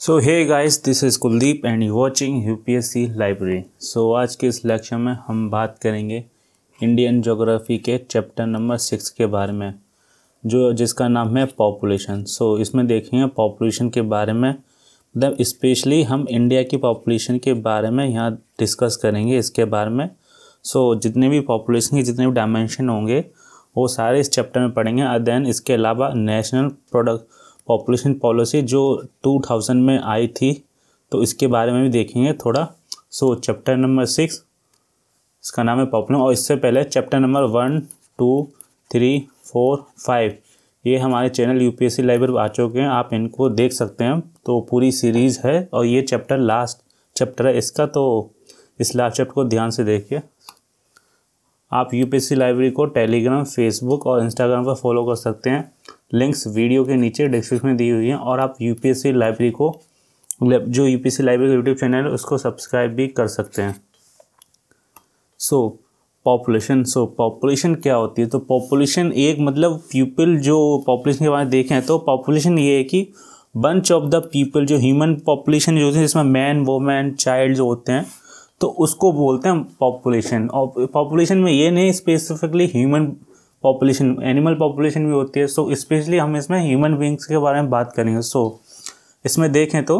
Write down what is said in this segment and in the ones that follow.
so hey guys this is Kuldeep and you watching UPSC library so आज के इस lecture में हम बात करेंगे इंडियन जोग्राफ़ी के चैप्टर नंबर सिक्स के बारे में जो जिसका नाम है पॉपुलेशन सो so, इसमें देखेंगे पॉपुलेशन के बारे में मतलब स्पेशली हम इंडिया की पॉपुलेशन के बारे में यहाँ डिस्कस करेंगे इसके बारे में सो so, जितने भी पॉपुलेशन के जितने भी डायमेंशन होंगे वो सारे इस चैप्टर में पढ़ेंगे और देन इसके अलावा नेशनल प्रोडक्ट पॉपुलेशन पॉलिसी जो 2000 में आई थी तो इसके बारे में भी देखेंगे थोड़ा सो चैप्टर नंबर सिक्स इसका नाम है पॉपुलेशन और इससे पहले chapter number one two three four five ये हमारे चैनल यूपीएससी लाइब्रेरी आ चुके हैं आप इनको देख सकते हैं तो पूरी सीरीज़ है और ये चैप्टर लास्ट चैप्टर है इसका तो इस लास्ट चैप्टर को ध्यान से देखिए आप यूपीएससी लाइब्रेरी को टेलीग्राम फेसबुक और इंस्टाग्राम पर फॉलो कर सकते हैं लिंक्स वीडियो के नीचे डिस्क्रिप्शन में दी हुई हैं और आप यू लाइब्रेरी को मतलब जो यूपीएससी लाइब्रेरी का यूट्यूब चैनल है उसको सब्सक्राइब भी कर सकते हैं सो पॉपुलेशन सो पॉपुलेशन क्या होती है तो पॉपुलेशन एक मतलब पीपल जो पॉपुलेशन के बारे में देखें तो पॉपुलेशन ये है कि बंच ऑफ द पीपल जो ह्यूमन पॉपुलेशन जो होती है जिसमें मैन वोमैन चाइल्ड जो होते हैं तो उसको बोलते हैं पॉपुलेशन और पॉपुलेशन में ये नहीं specifically human population animal population भी होती है सो स्पेशली हम इसमें ह्यूमन बींग्स के बारे में बात करेंगे सो so, इसमें देखें तो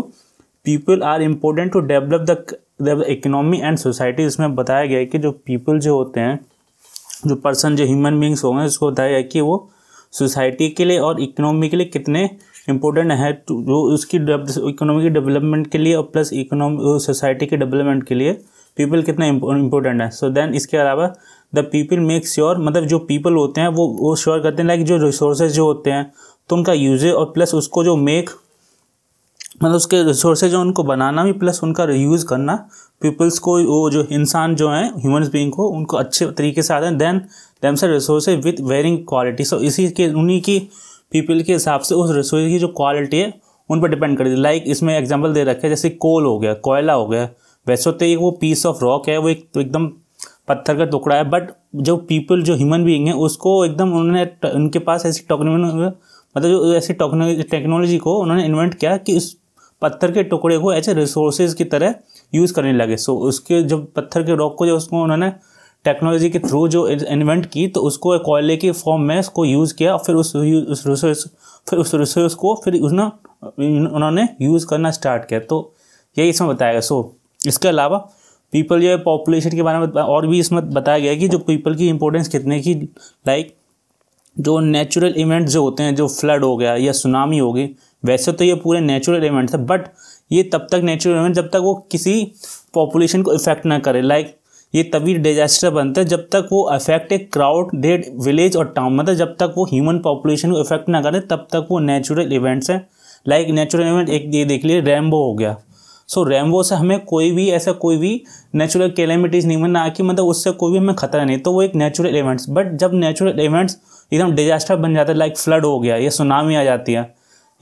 people are important to develop the economy and society इसमें बताया गया है कि जो पीपल जो होते हैं जो पर्सन जो ह्यूमन बींग्स होंगे उसको बताया गया कि वो सोसाइटी के लिए और इकोनॉमी के लिए कितने इंपॉर्टेंट है तो जो उसकी इकोनॉमी डेवलपमेंट के लिए और प्लस इकोनॉमी सोसाइटी के डेवलपमेंट के लिए पीपल कितना इंपॉर्टेंट है सो so देन इसके अलावा द पीपल मेक श्योर मतलब जो पीपल होते हैं वो वो श्योर करते हैं लाइक जो रिसोर्सेज जो होते हैं तो उनका यूजेज और प्लस उसको जो मेक मतलब उसके रिसोर्सेज जो उनको बनाना भी प्लस उनका यूज़ करना पीपल्स को वो जो इंसान जो है ह्यूमन बींग को उनको अच्छे तरीके से आते हैं देन दैम से resources with varying quality so इसी के उन्हीं की पीपल के हिसाब से उस रिसोर्स की जो क्वालिटी है उन पर डिपेंड करती है लाइक इसमें एग्जाम्पल दे रखे जैसे कोल हो गया कोयला हो गया वैसे तो एक वो पीस ऑफ रॉक है वो एक तो एकदम पत्थर का टुकड़ा है बट जो पीपल जो ह्यूमन बींग है उसको एकदम उन्होंने उनके पास ऐसी मतलब जो ऐसी टेक्नोलॉजी को उन्होंने इन्वेंट किया कि उस पत्थर के टुकड़े को ऐसे रिसोर्सेज की तरह यूज़ करने लगे सो so, उसके जब पत्थर के रॉक को जो उसको उन्होंने टेक्नोलॉजी के थ्रू जो इन्वेंट की तो उसको कोयले के फॉर्म में उसको यूज़ किया और फिर उस उस रिसोर्स फिर उस रिसोर्स को फिर उसने उन्होंने यूज़ करना स्टार्ट किया तो यही इसमें बताया गया सो so, इसके अलावा पीपल जो है पॉपुलेशन के बारे में और भी इसमें बताया गया कि जो पीपल की इंपॉर्टेंस कितने की लाइक जो नेचुरल इवेंट जो होते हैं जो फ्लड हो गया या सुनामी हो गई वैसे तो ये पूरे नेचुरल इवेंट्स है बट ये तब तक नेचुरल इवेंट जब तक वो किसी पॉपुलेशन को इफेक्ट ना करे लाइक ये तभी डिजास्टर बनता है जब तक वो अफेक्ट एक क्राउड डेड विलेज और टाउन मतलब जब तक वो ह्यूमन पॉपुलेशन को इफेक्ट ना करे तब तक वो नेचुरल इवेंट्स हैं लाइक नेचुरल इवेंट एक ये देख लिए रैम्बो हो गया सो रैमबो से हमें कोई भी ऐसा कोई भी नेचुरल कैलेमिटीज नहीं हुई ना कि मतलब उससे कोई भी हमें खतरा नहीं तो वो एक नेचुरल इवेंट्स बट जब नेचुरल इवेंट्स एकदम डिजास्टर बन जाते लाइक फ्लड हो गया या सुनामी आ जाती है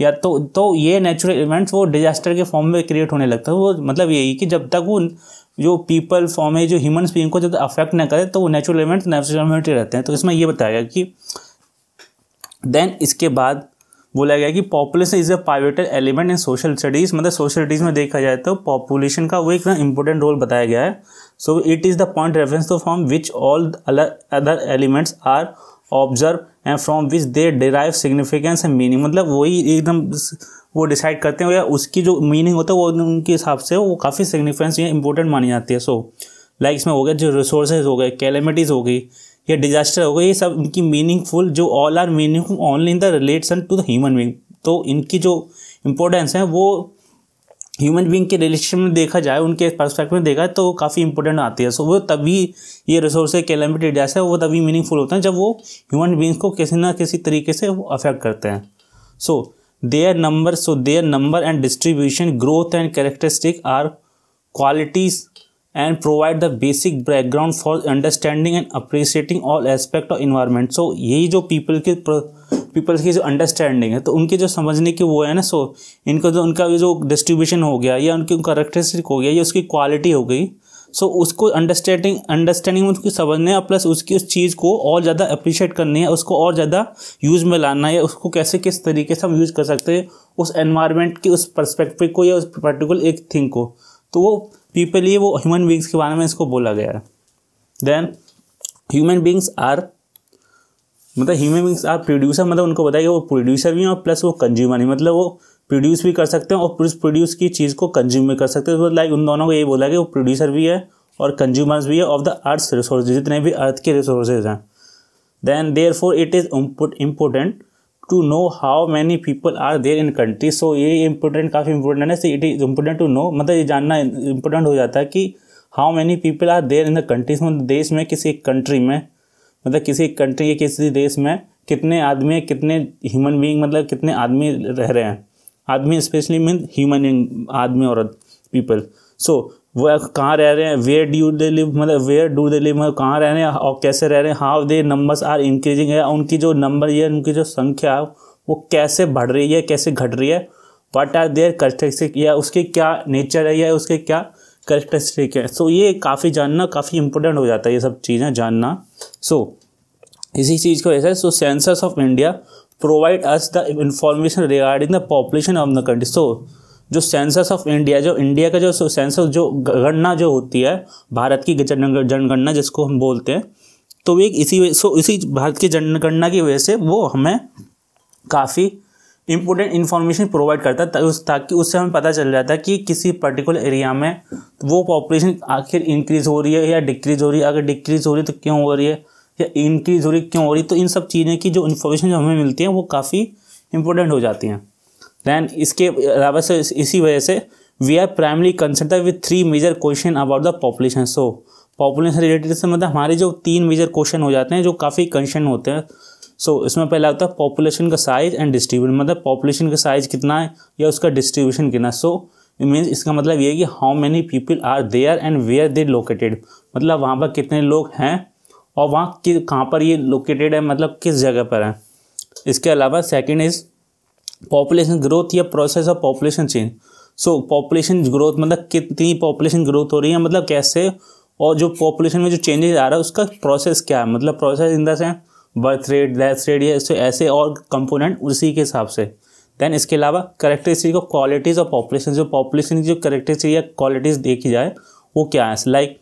या तो तो ये नेचुरल इवेंट्स वो डिजास्टर के फॉर्म में क्रिएट होने लगता है वो मतलब यही कि जब तक वो जो पीपल फॉर्म है जो ह्यूमन बींग को जब तक अफेक्ट ना करे तो वो नेचुरल इवेंट्स नेचुरल इवेंट रहते हैं तो इसमें ये बताया गया कि देन इसके बाद बोला गया कि population is a pivotal element in social studies मतलब सोशल स्टडीज़ में देखा जाए तो पॉपुलेशन का वो एक इंपॉर्टेंट रोल बताया गया है so it is the point reference तो from which all other elements are observed and from which they derive significance and meaning मतलब वही एकदम वो डिसाइड करते हैं या उसकी जो मीनिंग होता है वो उनके हिसाब से वो काफ़ी सिग्निफिकेंस या इंपॉर्टेंट मानी जाती है सो so, लाइक like इसमें हो गया जो रिसोर्सेज हो गए कैलेमिटीज़ हो गई या डिजास्टर हो गया ये सब इनकी मीनिंगफुल जो all are meaningful only in the relation to the human being तो इनकी जो इम्पोर्टेंस है वो ह्यूमन बींग के रिलेशन में देखा जाए उनके परस्पेक्टिव में देखा जाए तो काफ़ी इंपॉर्टेंट आती है सो वो तभी ये रिसोर्स कैलमिटी डिजास्टर वो तभी मीनिंगफुल होते हैं जब वो ह्यूमन बींग्स को किसी ना किसी तरीके से वो अफेक्ट करते हैं so their number so their number and distribution growth and characteristic or qualities and provide the basic background for understanding and appreciating all aspect of environment so यही जो people के पीपल्स की जो अंडरस्टैंडिंग है तो उनके जो समझने की वो है ना सो इनका जो उनका जो डिस्ट्रीब्यूशन हो गया या उनकी करेक्टरिस्टिक हो गया या उसकी क्वालिटी हो गई सो उसको अंडरस्टैंडिंग अंडरस्टैंडिंग उसकी समझने है प्लस उसकी उस चीज़ को और ज़्यादा अप्रिशिएट करनी है उसको और ज़्यादा यूज़ में लाना है उसको कैसे किस तरीके से हम यूज़ कर सकते हैं उस एनवायरनमेंट की उस परस्पेक्टिव को या उस पर्टिकुलर एक थिंग को तो वो पीपल ये वो ह्यूमन बींग्स के बारे में इसको बोला गया है देन ह्यूमन बींग्स आर मतलब ह्यूमन बींग्स आर प्रोड्यूसर मतलब उनको बताया कि वो प्रोड्यूसर भी हैं और प्लस वो कंज्यूमर ही मतलब वो प्रोड्यूस भी कर सकते हैं और प्लस प्रोड्यूस की चीज़ को कंज्यूम भी कर सकते हैं तो लाइक उन दोनों को ये बोला कि वो प्रोड्यूसर भी है और कंज्यूमर्स भी है ऑफ द अर्थ रिसोर्स जितने भी अर्थ के रिसोर्सेज हैं then therefore it is important to know how many people are there in country so ये इंपॉर्टेंट काफ़ी इंपॉर्टेंट है it is important to know मतलब ये जानना इंपॉर्टेंट हो जाता है कि how many people are there in the countries मतलब देश में किसी एक कंट्री में मतलब किसी एक कंट्री या किसी देश में कितने आदमी कितने ह्यूमन बींग मतलब कितने आदमी रह रहे हैं आदमी स्पेशली मीन ह्यूमन आदमी औरत पीपल सो वह कहाँ रह रहे हैं वेयर डू दे लिव मतलब वेयर डू दे लिव मतलब कहाँ रह रहे हैं और कैसे रह रहे हैं how they numbers are increasing है उनकी जो नंबर है उनकी जो संख्या वो कैसे बढ़ रही है कैसे घट रही है वाट आर देयर करेक्टरिस्टिक या उसके क्या नेचर है या उसके क्या करेक्टरिस्टिक है सो so, ये काफ़ी जानना काफ़ी इंपॉर्टेंट हो जाता है ये सब चीज़ें जानना सो so, इसी चीज़ को ऐसा so census of India provide us the information regarding the population of the country so जो सेंसस ऑफ इंडिया जो इंडिया का जो सेंसस जो गणना जो होती है भारत की जनगणना जिसको हम बोलते हैं तो वे इसी सो इसी भारत की जनगणना की वजह से वो हमें काफ़ी इम्पोर्टेंट इन्फॉर्मेशन प्रोवाइड करता है उस ताकि उससे हमें पता चल जाता है कि किसी पर्टिकुलर एरिया में वो पॉपुलेशन आखिर इंक्रीज़ हो रही है या डिक्रीज़ हो रही है अगर डिक्रीज़ हो रही है तो क्यों हो रही है या इंक्रीज़ हो रही क्यों हो रही तो इन सब चीज़ें की जो इन्फॉर्मेशन जो हमें मिलती है वो काफ़ी इंपॉर्टेंट हो जाती हैं देन इसके अलावा से इसी वजह से we are primarily concerned with three major question about the population so population related से मतलब हमारे जो तीन मेजर क्वेश्चन हो जाते हैं जो काफ़ी कंसर्न होते हैं सो so, इसमें पहला होता है पॉपुलेशन का साइज एंड डिस्ट्रीब्यूशन मतलब पॉपुलेशन का साइज कितना है या उसका डिस्ट्रीब्यूशन कितना सो मीन्स इसका मतलब ये है कि how many people are there and where they located मतलब वहाँ पर कितने लोग हैं और वहाँ कि कहाँ पर ये लोकेटेड है मतलब किस जगह पर है इसके अलावा सेकेंड इज़ पॉपुलेशन ग्रोथ या process of population change so population growth मतलब कितनी पॉपुलेशन ग्रोथ हो रही है मतलब कैसे और जो पॉपुलेशन में जो चेंजेस आ रहा है उसका प्रोसेस क्या है मतलब प्रोसेस इन दें बर्थ रेट डेथ रेट या ऐसे और कंपोनेंट उसी के हिसाब से देन इसके अलावा characteristic of qualities of population जो पॉपुलेशन की जो करेक्टरिस्टिक या क्वालिटीज़ देखी जाए वो क्या है like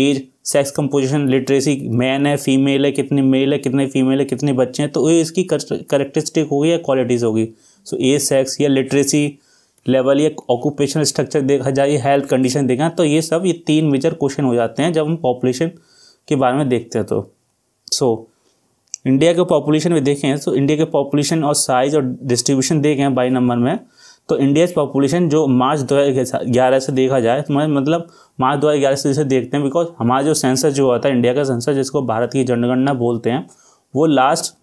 age sex composition literacy man है फीमेल है कितने मेल है कितने फीमेल है कितने बच्चे हैं तो ये इसकी करेक्टरिस्टिक होगी या क्वालिटीज़ होगी सो ए सेक्स या लिटरेसी लेवल या ऑक्यूपेशनल स्ट्रक्चर देखा जाए हेल्थ कंडीशन देखा तो ये सब ये तीन मेजर क्वेश्चन हो जाते हैं जब हम पॉपुलेशन के बारे में देखते हैं तो सो so, इंडिया के पॉपुलेशन में देखें तो इंडिया के पॉपुलेशन और साइज और डिस्ट्रीब्यूशन देखें बाई नंबर में तो इंडिया पॉपुलेशन जो मार्च दो हज़ार ग्यारह से देखा जाए तो मतलब मार्च दो हज़ार ग्यारह से जैसे देखते हैं बिकॉज हमारा जो सेंसस जो हुआ था इंडिया का सेंसस जिसको भारत की जनगणना बोलते हैं वो लास्ट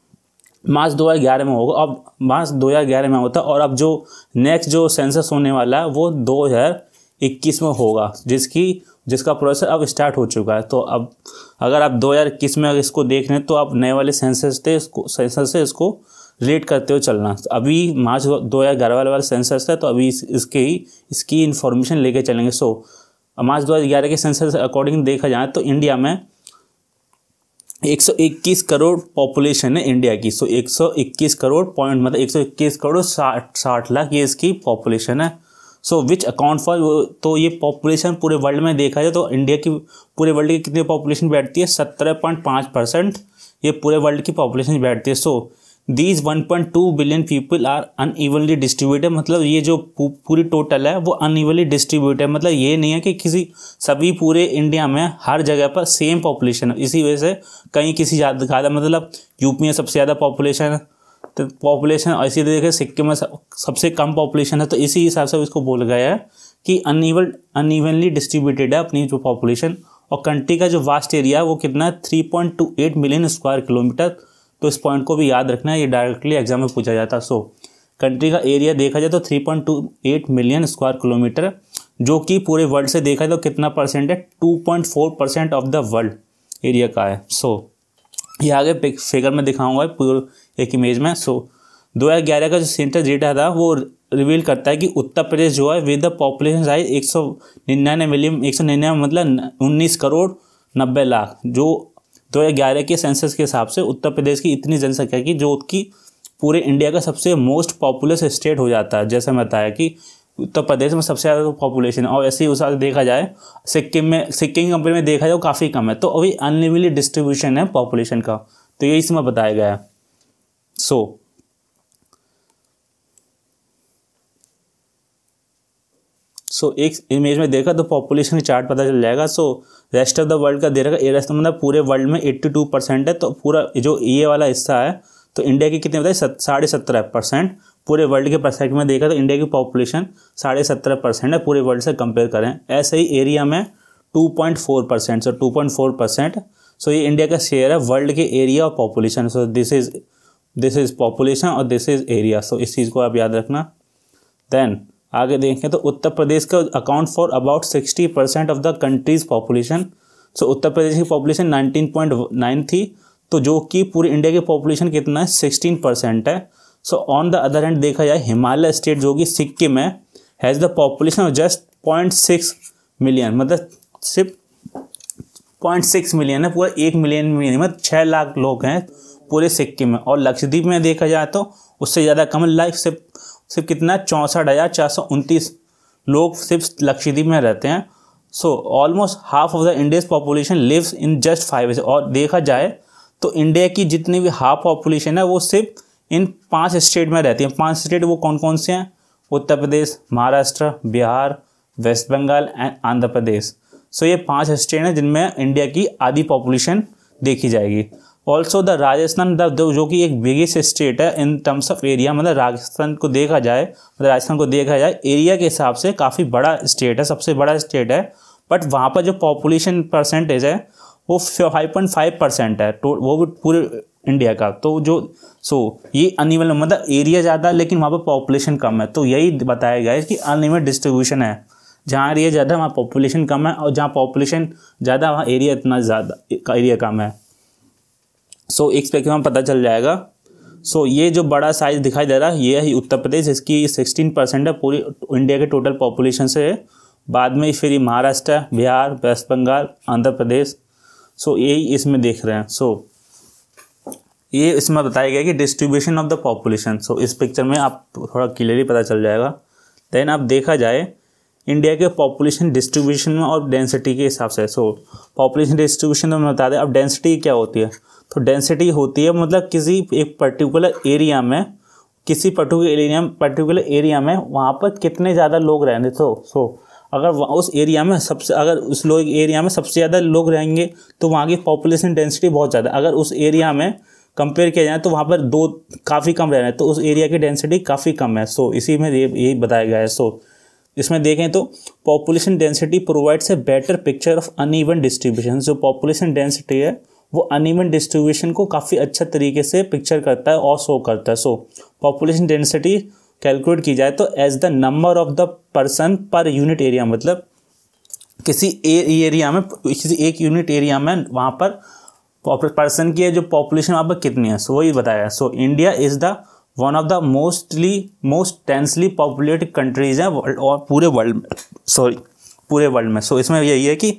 मार्च 2011 में होगा अब मार्च 2011 में होता और अब जो नेक्स्ट जो सेंसस होने वाला है वो 2021 में होगा जिसकी जिसका प्रोसेस अब स्टार्ट हो चुका है तो अब अगर आप 2021 में इसको देख रहे हैं तो आप नए वाले सेंसस थे इसको सेंसस से इसको रेट करते हुए चलना अभी मार्च दो हज़ार ग्यारह वाले वाले सेंसस है तो अभी इस, इसके ही इसकी इन्फॉर्मेशन लेके चलेंगे सो मार्च दो हज़ार ग्यारह के सेंसस अकॉर्डिंग देखा जाए तो इंडिया में 121 करोड़ पॉपुलेशन है इंडिया की सो 121 करोड़ पॉइंट मतलब 121 करोड़ साठ साठ लाख ये इसकी पॉपुलेशन है सो विच अकाउंट फॉर तो ये पॉपुलेशन पूरे वर्ल्ड में देखा जाए तो इंडिया की पूरे वर्ल्ड की कितनी पॉपुलेशन बैठती है सत्रह पॉइंट पाँच परसेंट ये पूरे वर्ल्ड की पॉपुलेशन बैठती है so so, these 1.2 billion people are unevenly distributed मतलब ये जो पूरी टोटल है वो अनईवनली डिस्ट्रीब्यूट है मतलब ये नहीं है कि किसी सभी पूरे इंडिया में हर जगह पर सेम पॉपुलेशन है इसी वजह से कहीं किसी ज़्यादा मतलब यूपी में सबसे ज़्यादा पॉपुलेशन है तो पॉपुलेशन और इसी तरीके सिक्किम में सबसे कम पॉपुलेशन है तो इसी हिसाब से इसको बोल गया है कि अनईवन अनईवनली डिस्ट्रीब्यूटेड है अपनी जो पॉपुलेशन और कंट्री का जो वास्ट एरिया है वो कितना है three point two eight million square kilometre तो इस पॉइंट को भी याद रखना है ये डायरेक्टली एग्जाम में पूछा जाता है सो कंट्री का एरिया देखा जाए तो three point two eight million square kilometre जो कि पूरे वर्ल्ड से देखा जाए तो कितना परसेंट है two point four percent of the world area का है सो ये आगे फिगर में दिखाऊंगा पूरे एक इमेज में सो दो हज़ार ग्यारह का जो सेंटर डेटा था वो रिवील करता है कि उत्तर प्रदेश जो है विद द पॉपुलेशन साइज एक सौ निन्यानवे मिलियन एक सौ निन्यानवे मतलब उन्नीस करोड़ नब्बे लाख जो दो ग्यारह के सेंसस के हिसाब से उत्तर प्रदेश की इतनी जनसंख्या की जो उसकी पूरे इंडिया का सबसे मोस्ट पॉपुलस स्टेट हो जाता है जैसे मैं बताया कि उत्तर प्रदेश में सबसे ज़्यादा पॉपुलेशन है और ऐसे ही उस देखा जाए सिक्किम में सिक्किम कंपनी में देखा जाए काफ़ी कम है तो अभी अनलिमिटेड डिस्ट्रीब्यूशन है पॉपुलेशन का तो यही इसमें बताया गया है सो so, सो एक इमेज में देखा तो पॉपुलेशन चार्ट पता चल जाएगा so rest of the world का दे रखा ए रेस्ट मतलब पूरे वर्ल्ड में एट्टी टू परसेंट है तो पूरा जो ये वाला हिस्सा है तो इंडिया की कितने बताए साढ़े सत्रह परसेंट पूरे वर्ल्ड के परसेंट में देखा तो इंडिया की पॉपुलेशन साढ़े सत्रह परसेंट है पूरे वर्ल्ड से कंपेयर करें ऐसे ही एरिया में two point four percent so two point four percent so ये इंडिया का शेयर है वर्ल्ड के एरिया और population so this is this is population और दिस इज़ एरिया सो इस चीज़ को आप याद रखना देन आगे देखें तो उत्तर प्रदेश का account for about sixty percent of the country's population so Uttar Pradesh की पॉपुलेशन नाइनटीन पॉइंट नाइन थी तो जो कि पूरे इंडिया की पॉपुलेशन कितना है सिक्सटीन परसेंट है so on the other hand देखा जाए हिमालय स्टेट जो कि सिक्किम है has the population of just point six million मतलब सिर्फ पॉइंट सिक्स मिलियन है पूरा एक मिलियन में नहीं मतलब छः लाख लोग हैं पूरे सिक्किम में और लक्षद्वीप में देखा जाए तो उससे ज़्यादा कम लाइफ सिर्फ सिर्फ कितना चौंसठ हज़ार चार सौ उनतीस लोग सिर्फ लक्षद्वीप में रहते हैं so almost half of the India's population lives in just five और देखा जाए तो इंडिया की जितनी भी हाफ पॉपुलेशन है वो सिर्फ इन पांच स्टेट में रहती है पांच स्टेट वो कौन कौन से हैं उत्तर प्रदेश महाराष्ट्र बिहार वेस्ट बंगाल एंड आंध्र प्रदेश सो ये पांच स्टेट हैं जिनमें इंडिया की आधी पॉपुलेशन देखी जाएगी ऑल्सो द राजस्थान द जो कि एक बिगेस्ट स्टेट है इन टर्म्स ऑफ एरिया मतलब राजस्थान को देखा जाए मतलब राजस्थान को देखा जाए एरिया के हिसाब से काफ़ी बड़ा स्टेट है सबसे बड़ा स्टेट है बट वहाँ पर जो पॉपुलेशन परसेंटेज है वो फाइव पॉइंट फाइव परसेंट है तो वो भी पूरे इंडिया का तो जो सो so, ये अनिवल मतलब एरिया ज़्यादा लेकिन वहाँ पर पॉपुलेशन कम है तो यही बताया गया है कि अनिवल डिस्ट्रीब्यूशन है जहाँ एरिया ज़्यादा वहाँ पॉपुलेशन कम है और जहाँ पॉपुलेशन ज़्यादा वहाँ एरिया इतना ज़्यादा एरिया कम है सो एक स्पेक्ट्रम पता चल जाएगा सो so, ये जो बड़ा साइज दिखाई दे रहा है ये है उत्तर प्रदेश इसकी सिक्सटीन परसेंट है पूरी इंडिया के टोटल पॉपुलेशन से है बाद में फिर ये महाराष्ट्र बिहार वेस्ट बंगाल आंध्र प्रदेश सो so, यही इसमें देख रहे हैं सो so, ये इसमें बताया गया कि distribution of the population so इस पिक्चर में आप थोड़ा क्लियरली पता चल जाएगा देन आप देखा जाए इंडिया के पॉपुलेशन डिस्ट्रीब्यूशन में और डेंसिटी के हिसाब से सो पॉपुलेशन डिस्ट्रीब्यूशन तो मैं बता दें अब डेंसिटी क्या होती है तो डेंसिटी होती है मतलब किसी एक पर्टिकुलर एरिया में किसी पर्टिकुलर एरिया पर्टिकुलर एरिया में वहाँ पर कितने ज़्यादा लोग रहने तो सो अगर उस एरिया में सबसे अगर उस लोग एरिया में सबसे ज़्यादा लोग रहेंगे तो वहाँ की पॉपुलेशन डेंसिटी बहुत ज़्यादा अगर उस एरिया में कंपेयर किया जाए तो वहाँ पर दो काफ़ी कम रह रहे हैं तो उस एरिया की डेंसिटी काफ़ी कम है सो इसी में ये यही बताया गया है सो इसमें देखें तो population density provides a better picture of uneven distribution जो पॉपुलेशन डेंसिटी है वो अनइवन डिस्ट्रीब्यूशन को काफ़ी अच्छा तरीके से पिक्चर करता है और शो करता है सो पॉपुलेशन डेंसिटी कैलकुलेट की जाए तो as the number of the person per unit area मतलब किसी ए एरिया में किसी एक यूनिट एरिया में वहाँ पर पर्सन की है जो पॉपुलेशन वहाँ पर कितनी है सो वही बताया so India is the one of the mostly most densely populated countries है और पूरे वर्ल्ड में सॉरी पूरे वर्ल्ड में सो so, इसमें यही है कि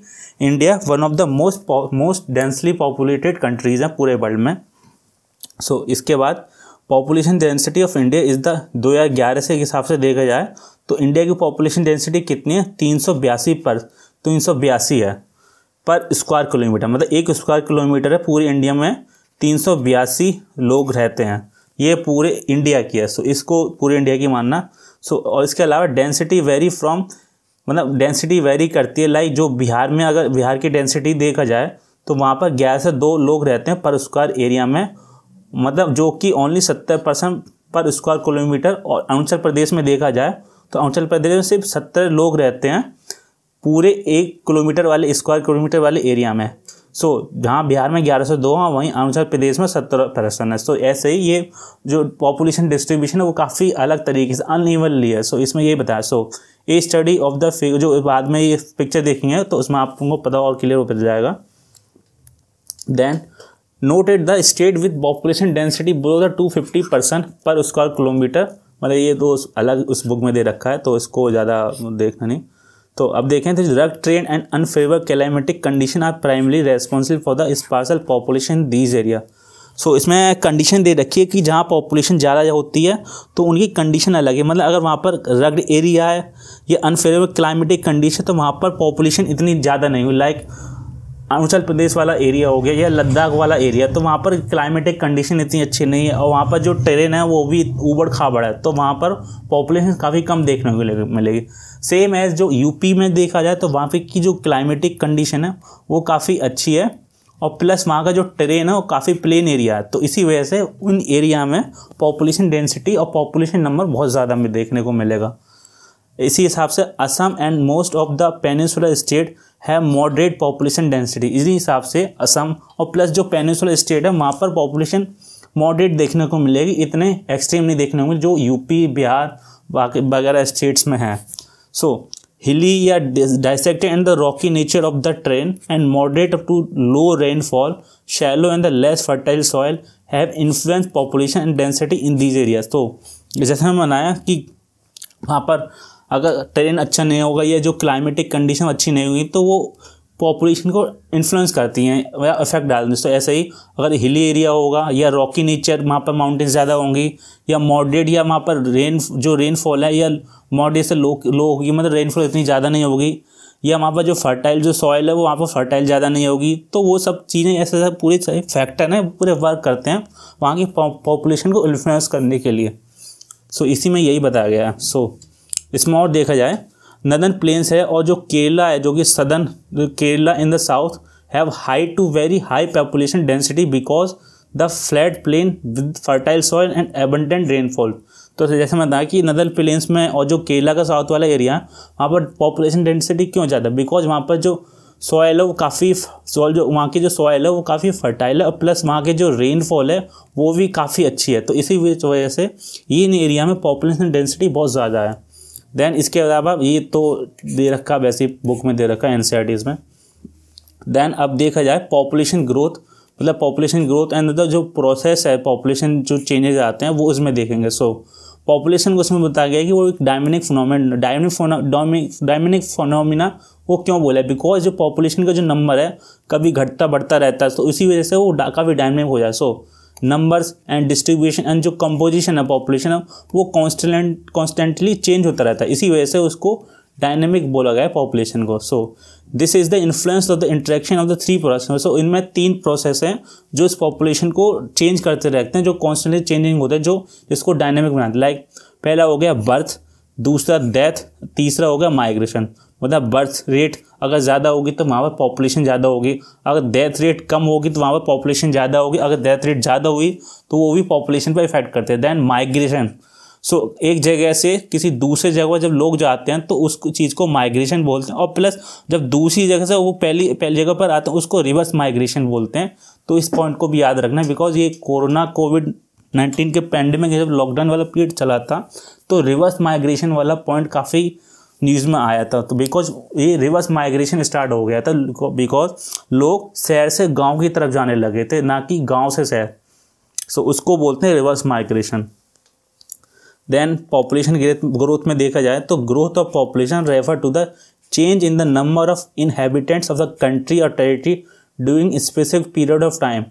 India one of the most most densely populated countries हैं पूरे वर्ल्ड में सो so, इसके बाद population density of India is the दो हज़ार ग्यारह से हिसाब से देखा जाए तो इंडिया की पॉपुलेशन डेंसिटी कितनी है तीन सौ बयासी पर तो तीन सौ बयासी है पर स्क्वायर किलोमीटर मतलब एक स्क्वायर किलोमीटर है पूरी इंडिया में तीन सौ बयासी लोग रहते हैं ये पूरे इंडिया की है सो इसको पूरे इंडिया की मानना सो और इसके अलावा डेंसिटी वेरी फ्रॉम मतलब डेंसिटी वेरी करती है लाइक जो बिहार में अगर बिहार की डेंसिटी देखा जाए तो वहाँ पर ग्यारह से दो लोग रहते हैं पर स्क्वायर एरिया में मतलब जो कि ओनली सत्तर परसेंट पर स्क्वायर किलोमीटर और अरुणाचल प्रदेश में देखा जाए तो अरुणाचल प्रदेश में सिर्फ सत्तर लोग रहते हैं पूरे एक किलोमीटर वाले स्क्वायर किलोमीटर वाले एरिया में सो so, जहाँ बिहार में ग्यारह सौ दो हैं वहीं अरुणाचल प्रदेश में सत्तर परसेंट है सो so, ऐसे ही ये जो पॉपुलेशन डिस्ट्रीब्यूशन है वो काफ़ी अलग तरीके से अनईवनली है सो so, इसमें ये बताया so so, a study of the figure जो बाद में ये पिक्चर देखेंगे तो उसमें आपको पता और क्लियर हो जाएगा then noted the state with population density below the two fifty percent per square kilometre मतलब ये तो अलग उस बुक में दे रखा है तो इसको ज़्यादा देखना नहीं तो अब देखें तो ड्रग terrain and unfavourable climatic condition are primary responsible for the sparse population these area so so, इसमें कंडीशन दे रखी है कि जहाँ पॉपुलेशन ज़्यादा होती है तो उनकी कंडीशन अलग है मतलब अगर वहाँ पर रगड एरिया है या अनफेवरेबल क्लाइमेटिक कंडीशन तो वहाँ पर पॉपुलेशन इतनी ज़्यादा नहीं हुई लाइक अरुणाचल प्रदेश वाला एरिया हो गया या लद्दाख वाला एरिया तो वहाँ पर क्लाइमेटिक कंडीशन इतनी अच्छी नहीं है और वहाँ पर जो ट्रेन है वो भी ऊबड़ खाबड़ है तो वहाँ पर पॉपुलेशन काफ़ी कम देखने को मिलेगी सेम एज़ जो यूपी में देखा जाए तो वहाँ पर की जो क्लाइमेटिक कंडीशन है वो काफ़ी अच्छी है और प्लस वहाँ का जो ट्रेन है वो काफ़ी प्लेन एरिया है तो इसी वजह से उन एरिया में पॉपुलेशन डेंसिटी और पॉपुलेशन नंबर बहुत ज़्यादा में देखने को मिलेगा इसी हिसाब से Assam and most of the peninsular state है मॉडरेट पॉपुलेशन डेंसिटी इसी हिसाब से असम और प्लस जो पेनिसुलर स्टेट है वहाँ पर पॉपुलेशन मॉडरेट देखने को मिलेगी इतने एक्सट्रीम नहीं देखने को जो यूपी बिहार बाकी वगैरह स्टेट्स में हैं सो हिली या dissected and the rocky nature of the terrain and moderate up to low rainfall shallow and the less fertile soil have influence population and density in these areas तो जैसे हमने मनाया कि वहाँ पर अगर ट्रेन अच्छा नहीं होगा या जो क्लाइमेटिक कंडीशन अच्छी नहीं होगी तो वो पॉपुलेशन को इन्फ्लुएंस करती हैं या इफेक्ट डाल दें तो ऐसे ही अगर हिली एरिया होगा या रॉकी नेचर वहाँ पर माउंटेन ज़्यादा होंगी या मॉडरेट या वहाँ पर रेन जो रेनफॉल है या मॉडरेट से लो लो होगी मतलब रेनफॉल इतनी ज़्यादा नहीं होगी या वहाँ पर जो फर्टाइल जो सॉइल है वो वहाँ पर फर्टाइल ज़्यादा नहीं होगी तो वो सब चीज़ें ऐसे ऐसे पूरे फैक्टर हैं पूरे वर्क करते हैं वहाँ की पॉपुलेशन को इन्फ्लुएंस करने के लिए सो so, इसी में यही बताया गया है सो so, इसमें और देखा जाए नदन प्लेन्स है और जो केरला है जो कि southern Kerala in the south have high to very high population density because the flat plain with fertile soil and abundant rainfall तो जैसे मैं बताया कि नदन प्लेन्स में और जो केरला का साउथ वाला एरिया वहाँ पर पॉपुलेशन डेंसिटी क्यों ज़्यादा बिकॉज वहाँ पर जो सॉयल है वो काफ़ी सॉल जो वहाँ की जो सॉयल है वो काफ़ी फर्टाइल है और प्लस वहाँ के जो रेनफॉल है वो भी काफ़ी अच्छी है तो इसी वजह से इन एरिया में पॉपुलेशन डेंसिटी बहुत ज़्यादा है देन इसके अलावा ये तो दे रखा वैसे बुक में दे रखा है एन में देन अब देखा जाए पॉपुलेशन ग्रोथ मतलब पॉपुलेशन ग्रोथ एंड द जो प्रोसेस है पॉपुलेशन जो चेंजेज आते हैं वो उसमें देखेंगे सो पॉपुलेशन को उसमें बताया गया कि वो एक डायमिनिक फोनोमिन डायमिनिक डायमिनिक फोनोमिना वो क्यों बोला है बिकॉज जो पॉपुलेशन का जो नंबर है कभी घटता बढ़ता रहता है तो इसी वजह से वो काफ़ी डायमिनिक हो जाए so so, numbers and distribution and जो कंपोजिशन है पॉपुलेशन है वो कॉन्स्टेंट कॉन्स्टेंटली चेंज होता रहता है इसी वजह से उसको डायनेमिक बोला गया है पॉपुलेशन को so this is the influence of the interaction of the three process so इनमें तीन प्रोसेस हैं जो इस पॉपुलेशन को चेंज करते रहते हैं जो कॉन्स्टेंटली चेंजिंग होता है जो इसको डायनेमिक बनाते हैं लाइक पहला हो गया बर्थ दूसरा डेथ तीसरा हो गया माइग्रेशन मतलब बर्थ रेट अगर ज़्यादा होगी तो वहाँ पर पॉपुलेशन ज़्यादा होगी अगर डेथ रेट कम होगी तो वहाँ पर पॉपुलेशन ज़्यादा होगी अगर डेथ रेट ज़्यादा हुई तो वो भी पॉपुलेशन पर इफेक्ट करते हैं देन माइग्रेशन सो एक जगह से किसी दूसरे जगह जब लोग जाते हैं तो उस चीज़ को माइग्रेशन बोलते हैं और प्लस जब दूसरी जगह से वो पहली पहली जगह पर आते हैं उसको रिवर्स माइग्रेशन बोलते हैं तो इस पॉइंट को भी याद रखना बिकॉज ये कोरोना कोविड नाइन्टीन के पैंडमिक जब लॉकडाउन वाला पीरियड चला था तो रिवर्स माइग्रेशन वाला पॉइंट काफ़ी न्यूज़ में आया था तो बिकॉज ये रिवर्स माइग्रेशन स्टार्ट हो गया था बिकॉज लोग शहर से गांव की तरफ जाने लगे थे ना कि गांव से शहर सो so, उसको बोलते हैं reverse migration then population growth में देखा जाए तो growth of population refer to the change in the number of inhabitants of the country और territory during specific period of time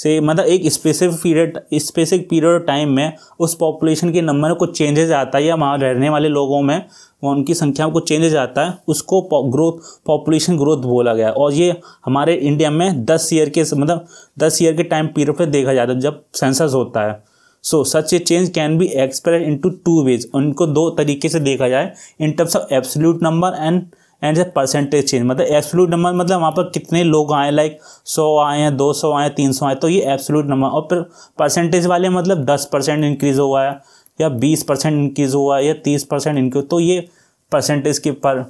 से मतलब एक specific period specific period time में उस पॉपुलेशन के नंबर में कुछ चेंजेस आता है या वहाँ रहने वाले लोगों में वहाँ उनकी संख्या में कुछ चेंजेस आता है उसको ग्रोथ पॉपुलेशन ग्रोथ बोला गया और ये हमारे इंडिया में दस ईयर के मतलब दस ईयर के टाइम पीरियड पर देखा जाता है जब सेंसस होता है so such a change can be express to to ways उनको दो तरीके से देखा जाए in terms of absolute number and and is percentage change मतलब एब्सोल्यूट नंबर मतलब वहाँ पर कितने लोग आए लाइक सौ आए हैं दो सौ आए तीन सौ आए तो ये एब्सोल्यूट नंबर और फिर परसेंटेज वाले मतलब दस परसेंट इंक्रीज़ हुआ है या बीस परसेंट इंक्रीज़ हुआ है या तीस परसेंट इंक्रीज तो ये परसेंटेज के पर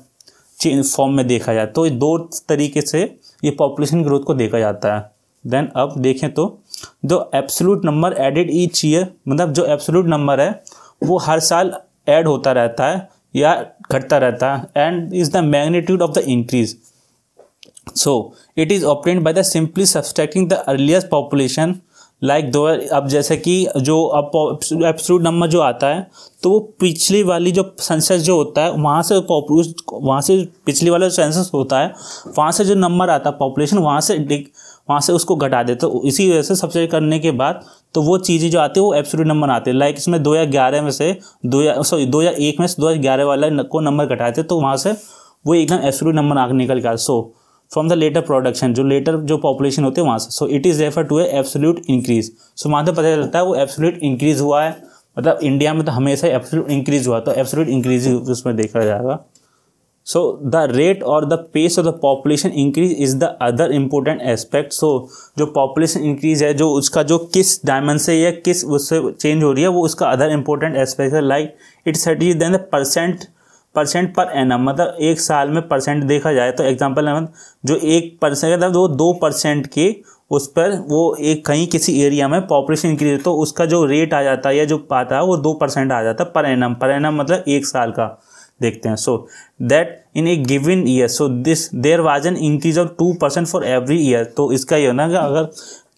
चेंज फॉर्म में देखा जाए तो दो तरीके से ये पॉपुलेशन ग्रोथ को देखा जाता है देन अब देखें तो जो absolute number added each year मतलब जो एब्सोलूट नंबर है वो हर साल ऐड होता रहता है या घटता रहता है and is the magnitude of the increase so it is obtained by the simply subtracting the earliest population like दो अब जैसे कि जो अब एप्सूट नंबर जो आता है तो वो पिछली वाली जो सेंसस जो होता है वहाँ से वहाँ से पिछली वाला जो सेंसस होता है वहाँ से जो नंबर आता है पॉपुलेशन वहाँ से वहाँ से उसको घटा देते तो इसी वजह से सबसे करने के बाद तो वो चीज़ें जो आती है वो एब्सोल्यूट नंबर आते हैं लाइक इसमें दो हज़ार ग्यारह में से दो हज़ार सॉरी दो हज़ार एक में से दो हज़ार ग्यारह वाला को नंबर घटाए थे तो वहाँ से वो एकदम एब्सोल्यूट नंबर आगे निकल गया so from the later production जो लेटर जो पॉपुलेशन होती है वहाँ से so it is refer to a absolute increase so वहाँ से पता चलता है वो एब्सोल्यूट इंक्रीज हुआ है मतलब इंडिया में तो हमेशा एब्सोल्यूट इंक्रीज हुआ तो एब्सोल्यूट इंक्रीज उसमें देखा जाएगा so the rate or the pace of the population increase is the other important aspect so जो पॉपुलेशन इंक्रीज है जो उसका जो किस डायमंड से या किस उससे चेंज हो रही है वो उसका अदर इम्पोर्टेंट एस्पेक्ट है लाइक इट सर्टिज than the percent percent per annum मतलब एक साल में परसेंट देखा जाए तो एग्जाम्पल है जो एक परसेंट है मतलब वो दो परसेंट के उस पर वो एक कहीं किसी एरिया में पॉपुलेशन इंक्रीज तो उसका जो रेट आ जाता है या जो पाता है वो दो परसेंट आ जाता है per annum per annum मतलब एक साल का देखते हैं so that in a given year so this there was an increase of two percent for every year तो इसका ये होना कि अगर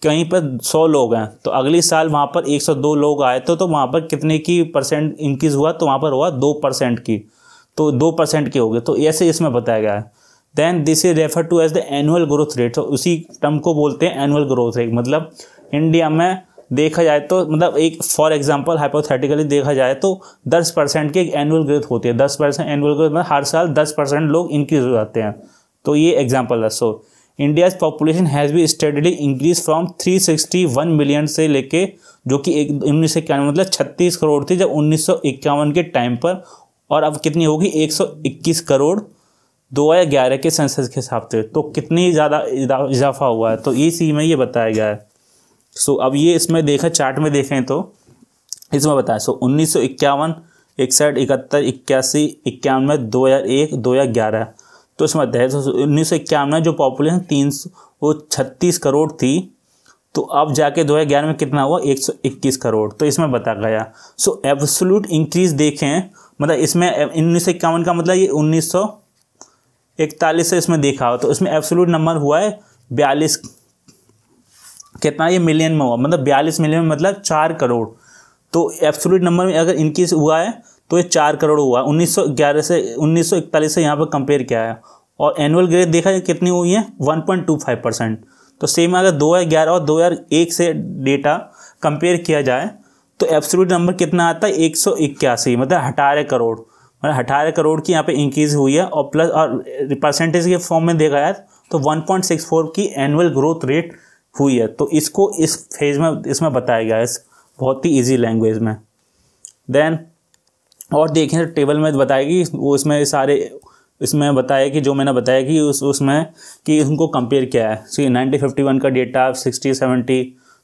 कहीं पर सौ लोग हैं तो अगले साल वहाँ पर एक सौ दो लोग आए तो तो वहाँ पर कितने की परसेंट इंक्रीज हुआ तो वहाँ पर हुआ दो परसेंट की तो दो परसेंट की होगी तो ऐसे इसमें बताया गया है then this is refer to as the annual growth rate तो उसी टर्म को बोलते हैं एनुअल ग्रोथ रेट मतलब इंडिया में देखा जाए तो मतलब एक फॉर एग्जांपल हाइपोथेटिकली देखा जाए तो 10 परसेंट की एनुअल ग्रोथ होती है 10 परसेंट एनुअल ग्रोथ मतलब हर साल 10 परसेंट लोग इंक्रीज हो जाते हैं तो ये एग्जांपल है so India's population has be steadily increase from 361 million से लेके जो कि एक उन्नीस मतलब छत्तीस करोड़ थी जब उन्नीस के टाइम पर और अब कितनी होगी इक्कीस करोड़ दो हज़ार ग्यारह के सेंसस के हिसाब से तो कितनी ज़्यादा इजाफा हुआ है तो इसी में ये बताया गया है सो अब ये इसमें देखें चार्ट में देखें तो इसमें बताए सो उन्नीस सौ इक्यावन इकसठ इकहत्तर इक्यासी इक्यानवे दो हज़ार एक दो हज़ार ग्यारह तो इसमें बताया तो उन्नीस सौ इक्यानवे जो पॉपुलेशन तीन सौ छत्तीस करोड़ थी तो अब जाके दो हज़ार ग्यारह में कितना हुआ एक सौ इक्कीस करोड़ तो इसमें बता गया सो एब्सोलूट इंक्रीज देखें मतलब इसमें उन्नीस सौ इक्यावन का मतलब ये उन्नीस सौ इकतालीस से इसमें देखा हो तो इसमें एब्सोलूट नंबर हुआ है बयालीस कितना ये मिलियन में हुआ मतलब बयालीस मिलियन मतलब चार करोड़ तो एब्सोल्यूट नंबर में अगर इनकी हुआ है तो ये चार करोड़ हुआ उन्नीस सौ ग्यारह से उन्नीस सौ इकतालीस से यहाँ पर कंपेयर किया है और एनुअल ग्रेथ देखा जाए कितनी हुई है one point two five percent तो सेम अगर दो हज़ार ग्यारह और दो हज़ार एक से डेटा कंपेयर किया जाए तो एब्सोल्यूट नंबर कितना आता है एक सौ इक्यासी मतलब अठारह करोड़ मतलब अठारह करोड़ की यहाँ पे इंक्रीज हुई है और प्लस और परसेंटेज के फॉर्म में देखा जाए तो फोर की एनुअल ग्रोथ रेट हुई है तो इसको इस फेज में इसमें बताया गया है बहुत ही ईजी लैंग्वेज में देन और देखें तो टेबल में बताएगी वो इसमें सारे इसमें बताया कि जो मैंने बताया कि उस उसमें कि उनको कंपेयर किया है सी नाइनटीन फिफ्टी वन का डेटा सिक्सटी सेवेंटी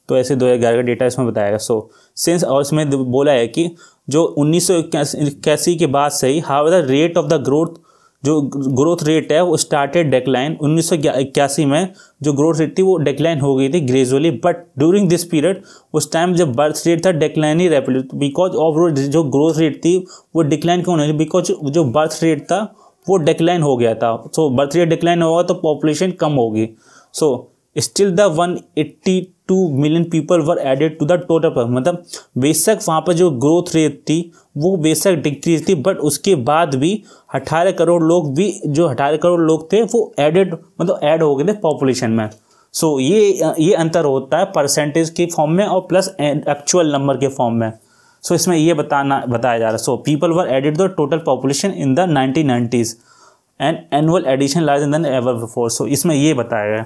तो ऐसे दो हज़ार ग्यारह का डेटा इसमें बताया गया सो सिंस और इसमें बोला है कि जो उन्नीस सौ इक्यासी के बाद से ही how the rate of the growth जो ग्रोथ रेट है वो स्टार्टेड डेक्लाइन उन्नीस में जो ग्रोथ रेट थी वो डेक्लाइन हो गई थी gradually but during this period उस टाइम जब बर्थ रेट था डेकलाइन ही रैपिडली बिकॉज ऑफ जो ग्रोथ रेट थी वो डिक्लाइन क्यों नहीं बिकॉज जो बर्थ रेट था वो डेकलाइन हो गया था सो बर्थ रेट डिक्लाइन होगा तो पॉपुलेशन कम होगी so still the 182 million people were added to the total मतलब बेशक वहाँ पर जो ग्रोथ रेट थी वो बेशक डिक्रीज थी बट उसके बाद भी अठारह करोड़ लोग भी जो अठारह करोड़ लोग थे वो एडेड मतलब ऐड हो गए थे पॉपुलेशन में सो so, ये ये अंतर होता है परसेंटेज के फॉर्म में और प्लस एक्चुअल नंबर के फॉर्म में सो so, इसमें ये बताना बताया जा रहा है so people were added the total population in the nineteen nineties and annual addition large than ever before so इसमें ये बताया गया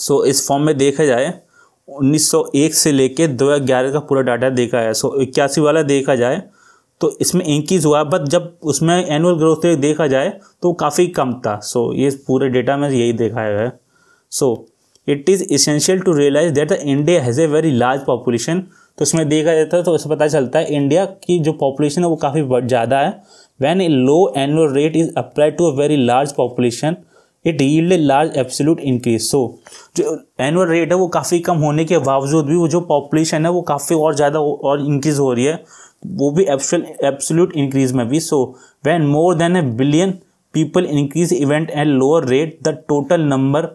सो इस फॉर्म में देखा जाए 1901 से लेके 2011 का पूरा डाटा देखा है सो इक्यासी वाला देखा जाए तो इसमें इंक्रीज हुआ बट जब उसमें एनुअल ग्रोथ रेट देखा जाए तो काफ़ी कम था सो so, ये पूरे डेटा में यही देखा है so it is essential to realise that India has a very large population तो इसमें देखा जाता है तो उससे पता चलता है इंडिया की जो पॉपुलेशन है वो काफ़ी ज़्यादा है when a low annual rate is apply to a very large population it yield large absolute increase so जो एनुअल रेट है वो काफ़ी कम होने के बावजूद भी वो जो पॉपुलेशन है वो काफ़ी और ज़्यादा और इंक्रीज हो रही है वो भी एब्सोल्यूट इंक्रीज में भी so when more than a billion people increase even at and lower rate the total number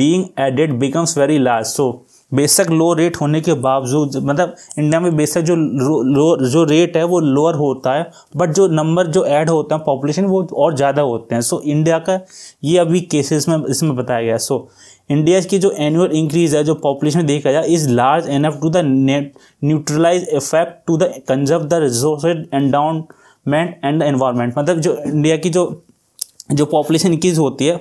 being added becomes very large so बेशक लो रेट होने के बावजूद मतलब इंडिया में बेशक जो लो जो रेट है वो लोअर होता है बट जो नंबर जो ऐड होता है पॉपुलेशन वो और ज़्यादा होते हैं सो so, इंडिया का ये अभी केसेस में इसमें बताया गया है सो so, इंडिया की जो एनुअल इंक्रीज है जो पॉपुलेशन देखा जाए is large enough to the net neutralise effect to the conserve the resource and endowment and the environment मतलब जो इंडिया की जो जो पॉपुलेशन इंक्रीज होती है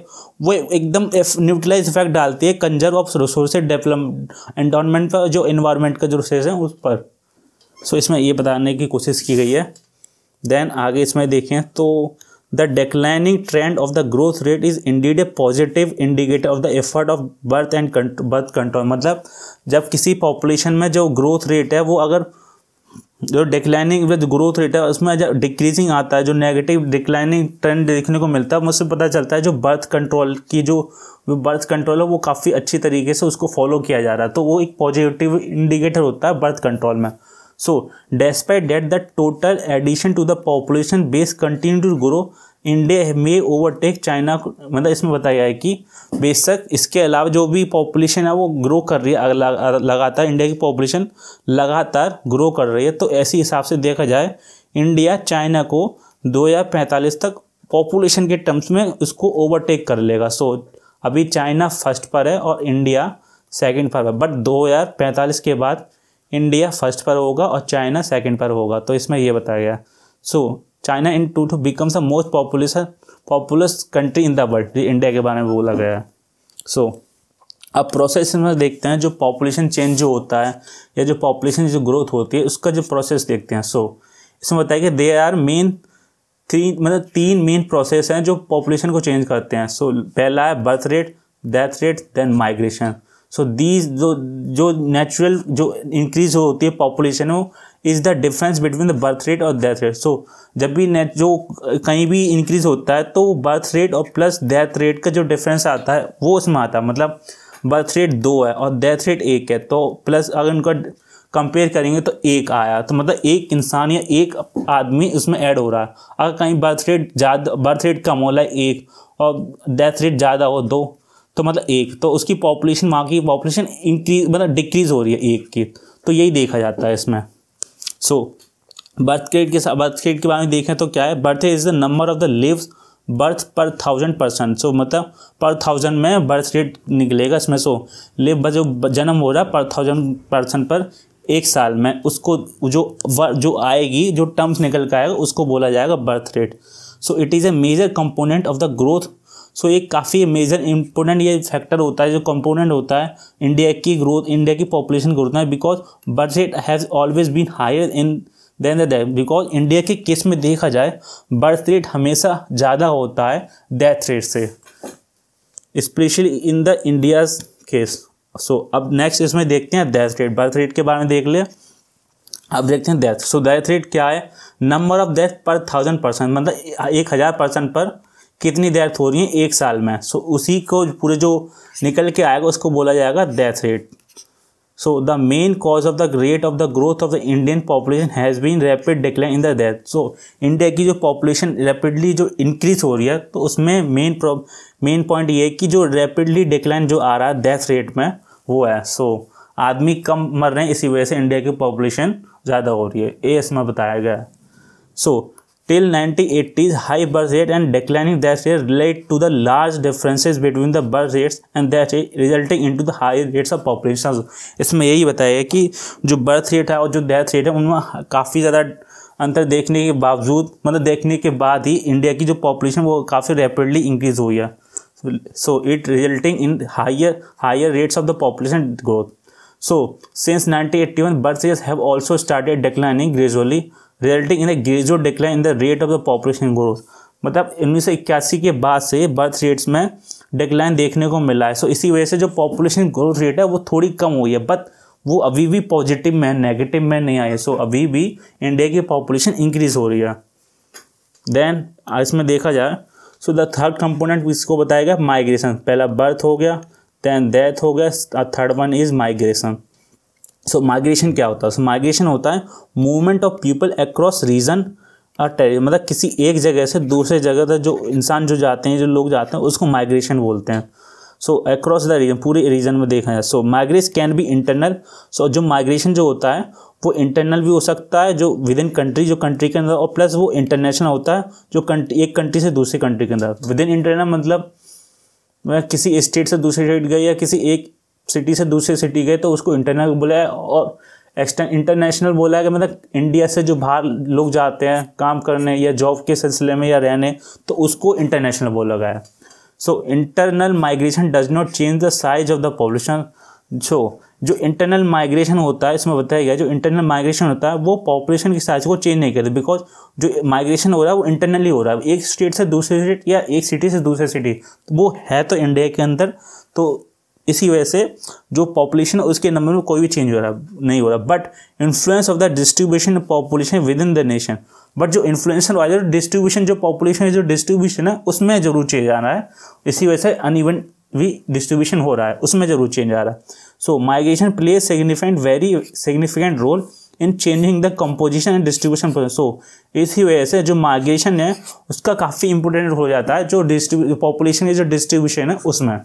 वो एकदम न्यूट्रलाइज इफेक्ट डालती है conserve of resource develop endowment पर जो इन्वायरमेंट का जो रिसोर्स है उस पर सो so, इसमें ये बताने की कोशिश की गई है देन आगे इसमें देखें तो the declining trend of the growth rate is indeed a positive indicator of the effort of birth and birth control मतलब जब किसी पॉपुलेशन में जो ग्रोथ रेट है वो अगर जो डिक्लाइनिंग विद ग्रोथ रेट है उसमें जब डिक्रीजिंग आता है जो नेगेटिव डिक्लाइनिंग ट्रेंड देखने को मिलता है मुझसे पता चलता है जो बर्थ कंट्रोल की जो बर्थ कंट्रोल है वो काफ़ी अच्छी तरीके से उसको फॉलो किया जा रहा है तो वो एक पॉजिटिव इंडिकेटर होता है बर्थ कंट्रोल में so despite that the total addition to the population base continue to grow India में ओवरटेक चाइना मतलब इसमें बताया गया है कि बेशक इसके अलावा जो भी पॉपुलेशन है वो ग्रो कर रही है लगातार इंडिया की पॉपुलेशन लगातार ग्रो कर रही है तो ऐसे हिसाब से देखा जाए इंडिया चाइना को दो हज़ार पैंतालीस तक पॉपुलेशन के टर्म्स में उसको ओवरटेक कर लेगा सो अभी चाइना फर्स्ट पर है और इंडिया सेकंड पर है बट दो हज़ार पैंतालीस के बाद इंडिया फर्स्ट पर होगा और चाइना सेकंड पर होगा तो इसमें यह बताया गया so China in to to becomes the most populous populous country in the world India के बारे में बोला गया है सो अब प्रोसेस में देखते हैं जो पॉपुलेशन चेंज जो होता है या जो पॉपुलेशन जो ग्रोथ होती है उसका जो प्रोसेस देखते हैं सो so, इसमें बताया कि दे आर मेन थ्री मतलब तीन मेन प्रोसेस हैं जो पॉपुलेशन को चेंज करते हैं सो so, पहला है birth rate death rate then migration so these जो जो नेचुरल जो इंक्रीज होती है पॉपुलेशन वो is the difference between the birth rate और डेथ रेट सो जब भी नेट जो कहीं भी इंक्रीज़ होता है तो बर्थ रेट और प्लस डेथ रेट का जो डिफरेंस आता है वो उसमें आता है मतलब बर्थ रेट दो है और डेथ रेट एक है तो प्लस अगर उनका कंपेयर करेंगे तो एक आया तो मतलब एक इंसान या एक आदमी उसमें ऐड हो रहा है अगर कहीं बर्थ रेट ज़्यादा बर्थ रेट कम हो रहा है एक और डेथ रेट ज़्यादा हो दो तो मतलब एक तो उसकी पॉपुलेशन वहाँ की पॉपुलेशन इंक्रीज मतलब डिक्रीज़ हो रही है एक की तो यही देखा जाता है इसमें सो बर्थ रेट के बर्थ रेट के बारे में देखें तो क्या है birth is the number of the lives birth per thousand percent so मतलब पर थाउजेंड में बर्थ रेट निकलेगा इसमें सो लिव जो जन्म हो रहा है पर थाउजेंड परसेंट पर एक साल में उसको जो जो आएगी जो टर्म्स निकल कर आएगा उसको बोला जाएगा birth rate so it is a major component of the growth so ये काफ़ी मेजर इंपोर्टेंट ये फैक्टर होता है जो कंपोनेंट होता है इंडिया की ग्रोथ इंडिया की पॉपुलेशन ग्रोथ में because birth rate has always been higher in then the because India के केस में देखा जाए बर्थ रेट हमेशा ज़्यादा होता है डेथ रेट से specially in the India's case so अब नेक्स्ट इसमें देखते हैं डेथ रेट बर्थ रेट के बारे में देख लिया अब देखते हैं डेथ सो डेथ रेट क्या है number of death per thousand percent मतलब एक हज़ार परसेंट पर कितनी डेथ हो रही है एक साल में सो so, उसी को पूरे जो निकल के आएगा उसको बोला जाएगा death rate so the main cause of the rate of the growth of the Indian population has been rapid decline in the death so India की जो पॉपुलेशन रैपिडली जो इंक्रीज हो रही है तो उसमें मेन मेन पॉइंट ये है कि जो रैपिडली डिक्लाइन जो आ रहा है डेथ रेट में वो है सो so, आदमी कम मर रहे हैं इसी वजह से इंडिया की पॉपुलेशन ज़्यादा हो रही है ये इसमें बताया गया है so so, till nineteen eighties high birth rate and declining that rate relate to the large differences between the birth rates and that resulting in to the high rates of population इसमें यही बताया है कि जो birth rate है और जो death rate है उनमें काफ़ी ज़्यादा अंतर देखने के बावजूद मतलब देखने के बाद ही इंडिया की जो पॉपुलेशन वो काफ़ी रेपिडली इंक्रीज हुई है so it resulting in higher higher rates of the population growth so since nineteen eighty one birth rate have also started declining gradually resulting in a gradual decline in the rate of the population growth मतलब उन्नीस के बाद से birth rates में decline देखने को मिला है सो so, इसी वजह से जो पॉपुलेशन ग्रोथ रेट है वो थोड़ी कम हुई है बट वो अभी भी पॉजिटिव में नेगेटिव में नहीं आई है सो so, अभी भी इंडिया की पॉपुलेशन इंक्रीज हो रही है देन इसमें देखा जाए सो द थर्ड कंपोनेंट इसको बताया गया माइग्रेशन पहला बर्थ हो गया देन डेथ हो गया third one is migration so so, migration क्या होता है सो माइग्रेशन होता है movement of people across region मतलब किसी एक जगह से दूसरे जगह तक जो इंसान जो जाते हैं जो लोग जाते हैं उसको माइग्रेशन बोलते हैं सो अक्रॉस द रीजन पूरे रीजन में देखा जाए so migrants can be internal so जो माइग्रेशन जो होता है वो इंटरनल भी हो सकता है जो विद इन कंट्री जो कंट्री के अंदर और प्लस वो इंटरनेशनल होता है जो कंट्री एक कंट्री से दूसरी कंट्री के अंदर विद इन इंटरनल मतलब किसी स्टेट से दूसरे स्टेट गई या किसी एक सिटी से दूसरे सिटी गए तो उसको इंटरनल बोला है और एक्सटर्न इंटरनेशनल बोला है कि मतलब इंडिया से जो बाहर लोग जाते हैं काम करने या जॉब के सिलसिले में या रहने तो उसको इंटरनेशनल बोला गया है so internal migration does not change the size of the population so जो इंटरनल माइग्रेशन होता है इसमें बताया गया जो इंटरनल माइग्रेशन होता है वो पॉपुलेशन की साइज को चेंज नहीं करते बिकॉज जो माइग्रेशन हो रहा है वो इंटरनली हो रहा है एक स्टेट से दूसरे स्टेट या एक सिटी से दूसरे सिटी तो वो है तो इंडिया के अंदर तो इसी वजह से जो पॉपुलेशन उसके नंबर में कोई भी चेंज हो रहा नहीं हो रहा but influence of the distribution population within the nation but जो इन्फ्लुएंसर वाइज डिस्ट्रीब्यूशन जो पॉपुलेशन जो डिस्ट्रीब्यूशन है उसमें जरूर चेंज आ रहा है इसी वजह से अनइवन भी डिस्ट्रीब्यूशन हो रहा है उसमें जरूर चेंज आ रहा है so migration play significant very significant role in changing the composition and distribution so इसी वजह से जो माइग्रेशन है उसका काफ़ी इंपोर्टेंट हो जाता है जो डिस्ट्री पॉपुलेशन की जो डिस्ट्रीब्यूशन है उसमें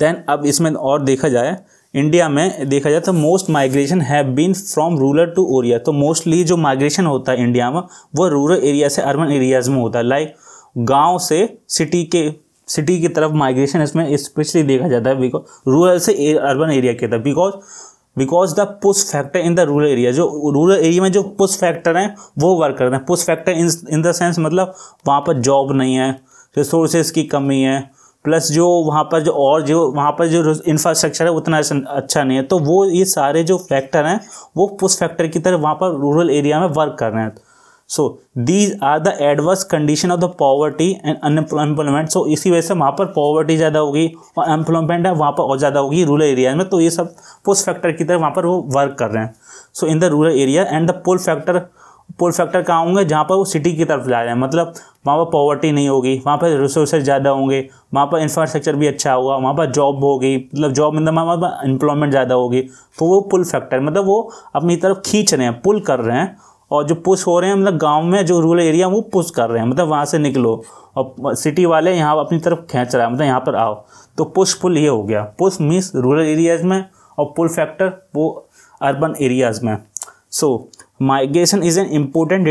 देन अब इसमें और देखा जाए इंडिया में देखा जाए तो most migration have been from rural to area तो मोस्टली जो माइग्रेशन होता है इंडिया में वो रूरल एरिया से अर्बन एरियाज़ में होता है लाइक गांव से सिटी के सिटी की तरफ माइग्रेशन इसमें स्पेशली देखा जाता है बिकॉज रूरल से अर्बन एरिया की तरफ because because the push factor in the rural area जो रूरल एरिया में जो पुश फैक्टर हैं वो वर्क करते हैं push factor in in the sense मतलब वहाँ पर जॉब नहीं है रिसोर्सेज की कमी है प्लस जो वहाँ पर जो और जो वहाँ पर जो इंफ्रास्ट्रक्चर है उतना अच्छा-, अच्छा नहीं है तो वो ये सारे जो फैक्टर हैं वो उस फैक्टर की तरह वहाँ पर रूरल एरिया में वर्क कर रहे हैं so these are the adverse condition of the poverty and unemployment so इसी वजह से वहाँ पर पॉवर्टी ज़्यादा होगी और एम्प्लॉयमेंट है वहाँ पर और ज़्यादा होगी रूरल एरिया में तो ये सब पुश फैक्टर की तरह वहाँ पर वो वर्क कर रहे हैं so in the rural area and the pull factor pull factor कहाँ होंगे जहाँ पर वो सिटी की तरफ जा रहे हैं मतलब वहाँ पर पॉवर्टी नहीं होगी वहाँ पर रिसोर्सेज ज़्यादा होंगे वहाँ पर इंफ्रास्ट्रक्चर भी अच्छा होगा वहाँ पर जॉब होगी मतलब जॉब मतलब वहाँ पर एम्प्लॉयमेंट ज़्यादा होगी तो वो पुल फैक्टर मतलब वो अपनी तरफ खींच रहे हैं पुल कर रहे हैं और जो पुश हो रहे हैं मतलब गांव में जो रूरल एरिया वो पुश कर रहे हैं मतलब वहाँ से निकलो और सिटी वाले यहाँ अपनी तरफ खींच रहा है मतलब यहाँ पर आओ तो पुश पुल ये हो गया पुश मीन्स रूरल एरियाज़ में और पुल फैक्टर वो अर्बन एरियाज़ में so so, migration is an important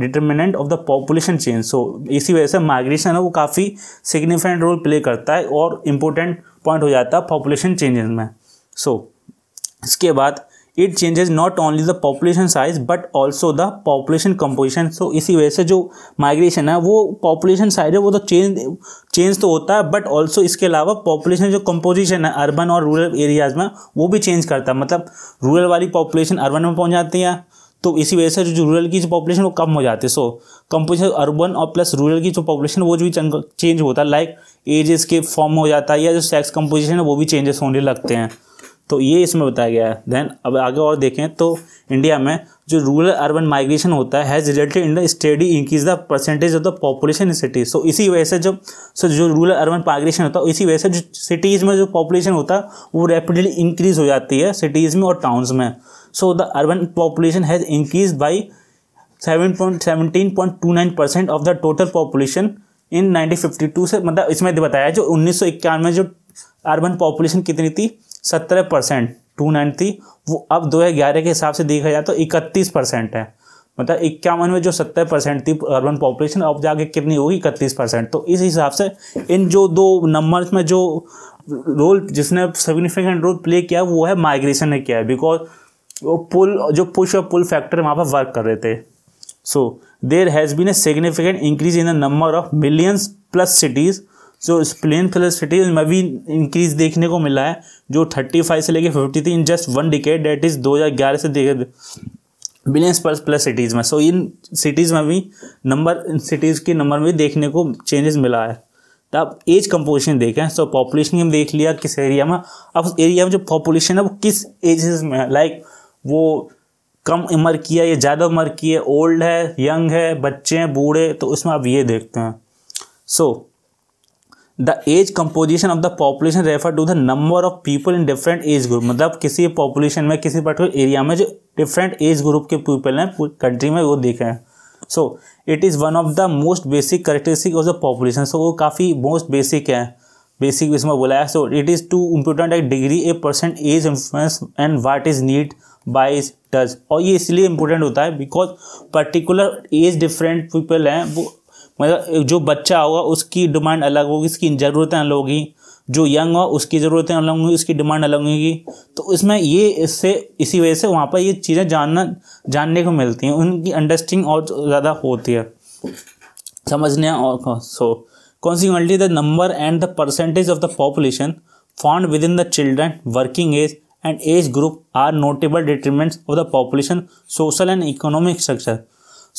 determinant of the population change so इसी वजह से माइग्रेशन है वो काफ़ी सिग्निफिकेंट रोल प्ले करता है और इम्पोर्टेंट पॉइंट हो जाता है पॉपुलेशन चेंजेस में सो so, इसके बाद it changes not only the population size but also the population composition so इसी वजह से जो माइग्रेशन है वो पॉपुलेशन साइज है वो तो चेंज चेंज तो होता है बट ऑल्सो इसके अलावा पॉपुलेशन जो कंपोजिशन है अर्बन और रूरल एरियाज़ में वो भी चेंज करता है मतलब रूरल वाली पॉपुलेशन अर्बन में पहुँच जाती है तो इसी वजह से जो रूरल की जो पॉपुलेशन वो कम हो जाती है सो कंपोजिशन अर्बन और प्लस रूरल की जो पॉपुलेशन वो जो भी चेंज होता है लाइक एजेस के फॉर्म हो जाता है या जो सेक्स कंपोजिशन है वो भी चेंजेस होने लगते हैं तो ये इसमें बताया गया है देन अब आगे और देखें तो इंडिया में जो रूरल अर्बन माइग्रेशन होता है has related in the study increase the percentage of the population in cities so इसी वजह से जो सो जो रूरल अर्बन माइग्रेशन होता है इसी वजह से जो सिटीज़ में जो पॉपुलेशन होता है वो रैपिडली इंक्रीज़ हो जाती है सिटीज़ में और टाउन्स में so the urban population has increase by seven point seventeen point two nine percent of the total population in nineteen fifty two से मतलब इसमें बताया जो उन्नीस सौ इक्यानवे जो अर्बन पॉपुलेशन कितनी थी सत्रह परसेंट टू नाइन थी वो अब दो हज़ार ग्यारह के हिसाब से देखा जाए तो इकतीस परसेंट है मतलब इक्यावन में जो सत्तर परसेंट थी अर्बन पॉपुलेशन अब जाके कितनी होगी इकतीस परसेंट तो इस हिसाब से इन जो दो नंबर्स में जो रोल जिसने सिग्निफिकेंट रोल प्ले किया वो है माइग्रेशन ने किया है बिकॉज वो पुल जो पुश और पुल फैक्टर वहाँ पर वर्क कर रहे थे so there has been a significant increase in the number of millions plus cities जो स्प्लेन फेलिसिटी में भी इंक्रीज देखने को मिला है जो थर्टी फाइव से लेके फिफ्टी थी in just one decade that is दो हज़ार ग्यारह से बिलियंस पर प्लस सिटीज़ में सो इन सिटीज़ में भी नंबर इन सिटीज़ के नंबर में देखने को चेंजेस मिला है तो आप एज कंपोजिशन देखें सो पॉपुलेशन हम देख लिया किस एरिया में अब उस एरिया में जो पॉपुलेशन है वो किस एजेस में है लाइक like, वो कम उम्र की है या ज़्यादा उम्र की है ओल्ड है यंग है बच्चे हैं बूढ़े तो उसमें आप ये देखते हैं so so, the age composition of the population refer to the number of people in different age group मतलब किसी पॉपुलेशन में किसी पर्टिकुलर एरिया में जो डिफरेंट एज ग्रुप के पीपल हैं कंट्री में वो देखे हैं so it is one of the most basic characteristic of the population so वो काफ़ी मोस्ट बेसिक है बेसिक इसमें बोला है so it is too important eight degree a percent age influence and what is need by touch और ये इसलिए important होता है because particular age different people हैं वो मतलब जो बच्चा होगा उसकी डिमांड अलग होगी उसकी ज़रूरतें अलग होगी जो यंग हो उसकी ज़रूरतें अलग होंगी उसकी डिमांड अलग होगी तो इसमें ये इससे इसी वजह से वहाँ पर ये चीज़ें जानना जानने को मिलती हैं उनकी अंडरस्टिंग और ज़्यादा होती है समझने और सो कौन सी consequently the number and the percentage of the population found within the children working age and age group are notable determinants of the population social and economic structure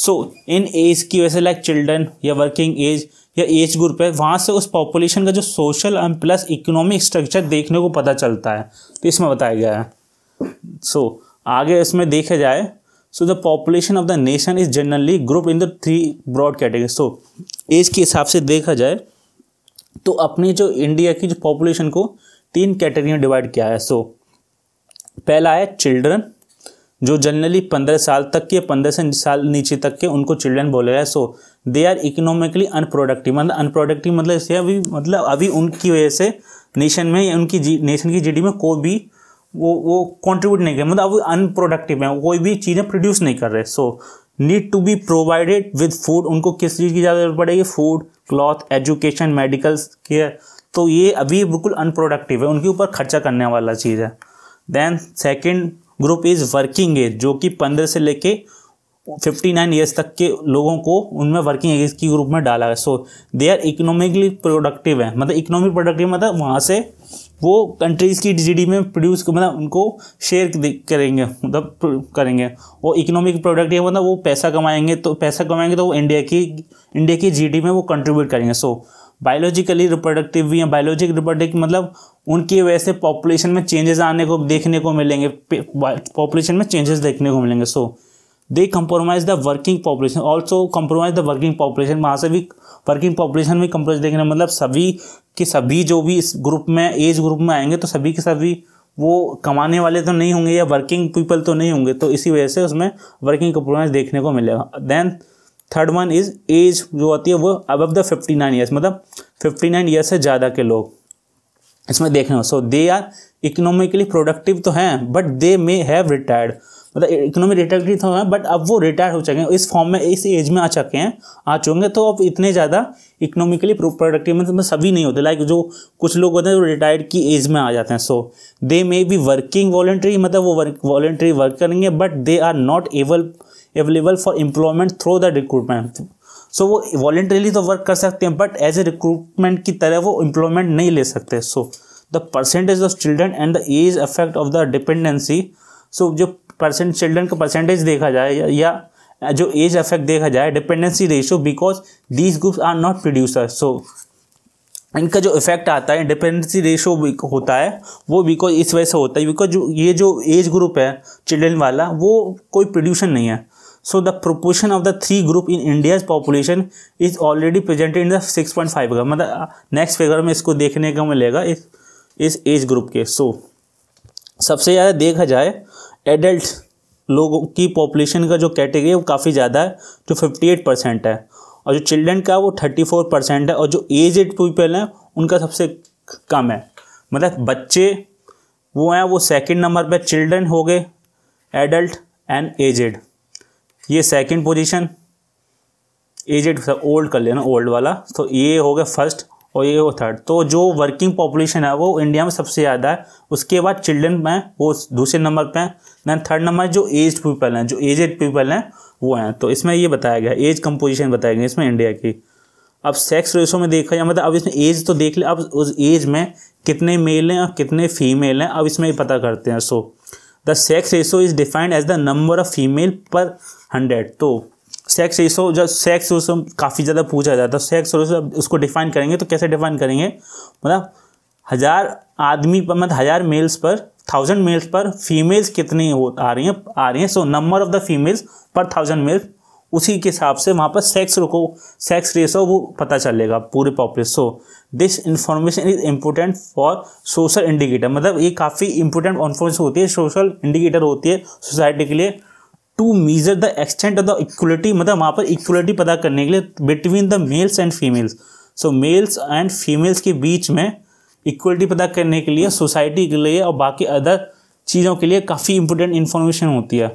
so इन age की वजह से like children या working age या age group है वहाँ से उस पॉपुलेशन का जो social and plus economic structure देखने को पता चलता है तो इसमें बताया गया है सो so, आगे इसमें देखा जाए so the population of the nation is generally group in the three broad category so age के हिसाब से देखा जाए तो अपनी जो इंडिया की जो पॉपुलेशन को तीन कैटेगरी में डिवाइड किया है सो so, पहला है चिल्ड्रन जो जनरली पंद्रह साल तक के पंद्रह से साल नीचे तक के उनको चिल्ड्रन बोले गए so they are economically unproductive मतलब अनप्रोडक्टिव मतलब इससे अभी मतलब अभी उनकी वजह से नेशन में या उनकी जी नेशन की जीडी में कोई भी वो वो कंट्रीब्यूट नहीं कर मतलब अब अनप्रोडक्टिव है कोई भी चीज़ें प्रोड्यूस नहीं कर रहे so need to be provided with food उनको किस चीज़ की ज़्यादा जरूरत पड़ेगी food cloth education medical care तो ये अभी बिल्कुल अनप्रोडक्टिव है उनके ऊपर खर्चा करने वाला चीज़ है then second group is working age जो कि पंद्रह से लेके फिफ्टी नाइन ईयर्स तक के लोगों को उनमें वर्किंग एज की ग्रुप में डाला है so they are economically productive है मतलब इकोनॉमिक प्रोडक्टिव मतलब वहाँ से वो कंट्रीज़ की जीडी में प्रोड्यूस मतलब उनको शेयर करेंगे मतलब करेंगे और इकोनॉमिक प्रोडक्ट ये मतलब वो पैसा कमाएंगे तो पैसा कमाएंगे तो वो इंडिया की इंडिया की जी में वो कंट्रीब्यूट करेंगे सो बायोलॉजिकली रिप्रोडक्टिव भी हैं बायोलॉजिक रिप्रोडक्टिव मतलब उनकी वजह से पॉपुलेशन में चेंजेस आने को देखने को मिलेंगे पॉपुलेशन में चेंजेस देखने को मिलेंगे so they compromise the working population also compromise the working population वहाँ से भी वर्किंग पॉपुलेशन में कंप्रोमाइज देखने मतलब सभी के सभी जो भी इस ग्रुप में एज ग्रुप में आएंगे तो सभी के सभी वो कमाने वाले तो नहीं होंगे या वर्किंग पीपल तो नहीं होंगे तो इसी वजह से उसमें वर्किंग कंप्रोमाइज देखने को मिलेगा then third one is age जो होती है वो अब द फिफ्टी नाइन ईयर्स मतलब फिफ्टी नाइन ईयर्स से ज़्यादा के लोग इसमें देख रहे हो so they are economically productive तो हैं but they may have retired मतलब इकोनॉमी रिटायर्ड तो हैं बट अब वो रिटायर हो चुके हैं इस फॉर्म में इस एज में आ चुके हैं आ चुके तो अब इतने ज़्यादा इकोनॉमिकली प्रोडक्टिव मतलब सभी नहीं होते लाइक जो कुछ लोग होते हैं वो रिटायर्ड की एज में आ जाते हैं so they may be working voluntary मतलब वो वर्क वॉलेंट्री वर्क करेंगे but they are not able available for employment through the recruitment so so, वो वॉलेंट्रीली तो वर्क कर सकते हैं बट एज ए रिक्रूटमेंट की तरह वो एम्प्लॉयमेंट नहीं ले सकते so the percentage of children and the age affect of the dependency so जो परसेंट चिल्ड्रन का परसेंटेज देखा जाए या जो एज अफेक्ट देखा जाए dependency ratio because these groups are not producer so इनका जो इफेक्ट आता है डिपेंडेंसी रेशियो होता है वो बिकॉज इस वजह से होता है बिकॉज जो ये जो एज ग्रुप है चिल्ड्रन वाला वो कोई प्रोड्यूशन नहीं है so proportion of the three group in India's population is already presented in the six point five का मतलब नेक्स्ट फिगर में इसको देखने को मिलेगा इस इस एज ग्रुप के सो so, सबसे ज़्यादा देखा जाए एडल्ट लोगों की पॉपुलेशन का जो कैटेगरी है वो काफ़ी ज़्यादा है जो फिफ्टी एट परसेंट है और जो चिल्ड्रन का वो थर्टी फोर परसेंट है और जो एजड पीपल हैं उनका सबसे कम है मतलब बच्चे वो हैं वो सेकेंड नंबर पर चिल्ड्रन हो गए एडल्ट एंड एजड ये सेकंड पोजीशन एजेड ओल्ड कर लेना ओल्ड वाला तो ये हो गया फर्स्ट और ये हो थर्ड तो जो वर्किंग पॉपुलेशन है वो इंडिया में सबसे ज़्यादा है उसके बाद चिल्ड्रन में वो दूसरे नंबर पे हैं दैन थर्ड नंबर जो एज पीपल हैं जो एजेड पीपल हैं वो हैं तो इसमें ये बताया गया एज कंपोजिशन बताया गया इसमें इंडिया की अब सेक्स रेशो में देखा जाए मतलब अब इसमें एज तो देख ले अब उस एज में कितने मेल हैं और कितने फीमेल हैं अब इसमें पता करते हैं so so, the sex ratio is defined as the number of female per hundred तो सेक्स रेशो जब सेक्स रेशो काफ़ी ज़्यादा पूछा जाता है तो सेक्स रेशो उसको डिफाइन करेंगे तो कैसे डिफाइन करेंगे मतलब हज़ार आदमी पर मतलब हज़ार मेल्स पर थाउजेंड मेल्स पर फीमेल्स कितनी हो आ रही हैं आ रही हैं so number of the females per thousand males उसी के हिसाब से वहाँ पर सेक्स रुको सेक्स रेशो वो पता चलेगा पूरे population so this information is important for social indicator मतलब ये काफ़ी इंपॉर्टेंट इन्फॉर्मेशन होती है सोशल इंडिकेटर होती है सोसाइटी के लिए to measure the extent of the equality मतलब वहाँ पर इक्वलिटी पता करने के लिए between the males and females so males and females के बीच में इक्वलिटी पता करने के लिए सोसाइटी के लिए और बाकी अदर चीज़ों के लिए काफ़ी इंपॉर्टेंट इन्फॉर्मेशन होती है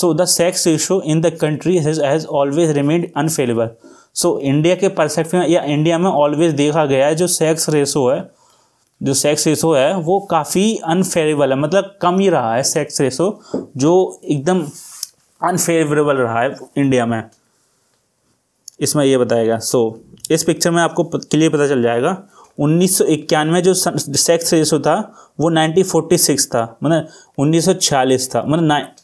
so the sex ratio in the country has always remained unfavourable so India के परसेप्शन या इंडिया में ऑलवेज देखा गया है जो सेक्स रेशो है जो सेक्स रेशो है वो काफ़ी अनफेवरेबल है मतलब कम ही रहा है सेक्स रेशो जो एकदम अनफेवरेबल रहा है इंडिया में इसमें ये बताएगा सो so, इस पिक्चर में आपको क्लियर पता चल जाएगा उन्नीस जो सेक्स रेशो था वो 1946 था मतलब 1946 था मतलब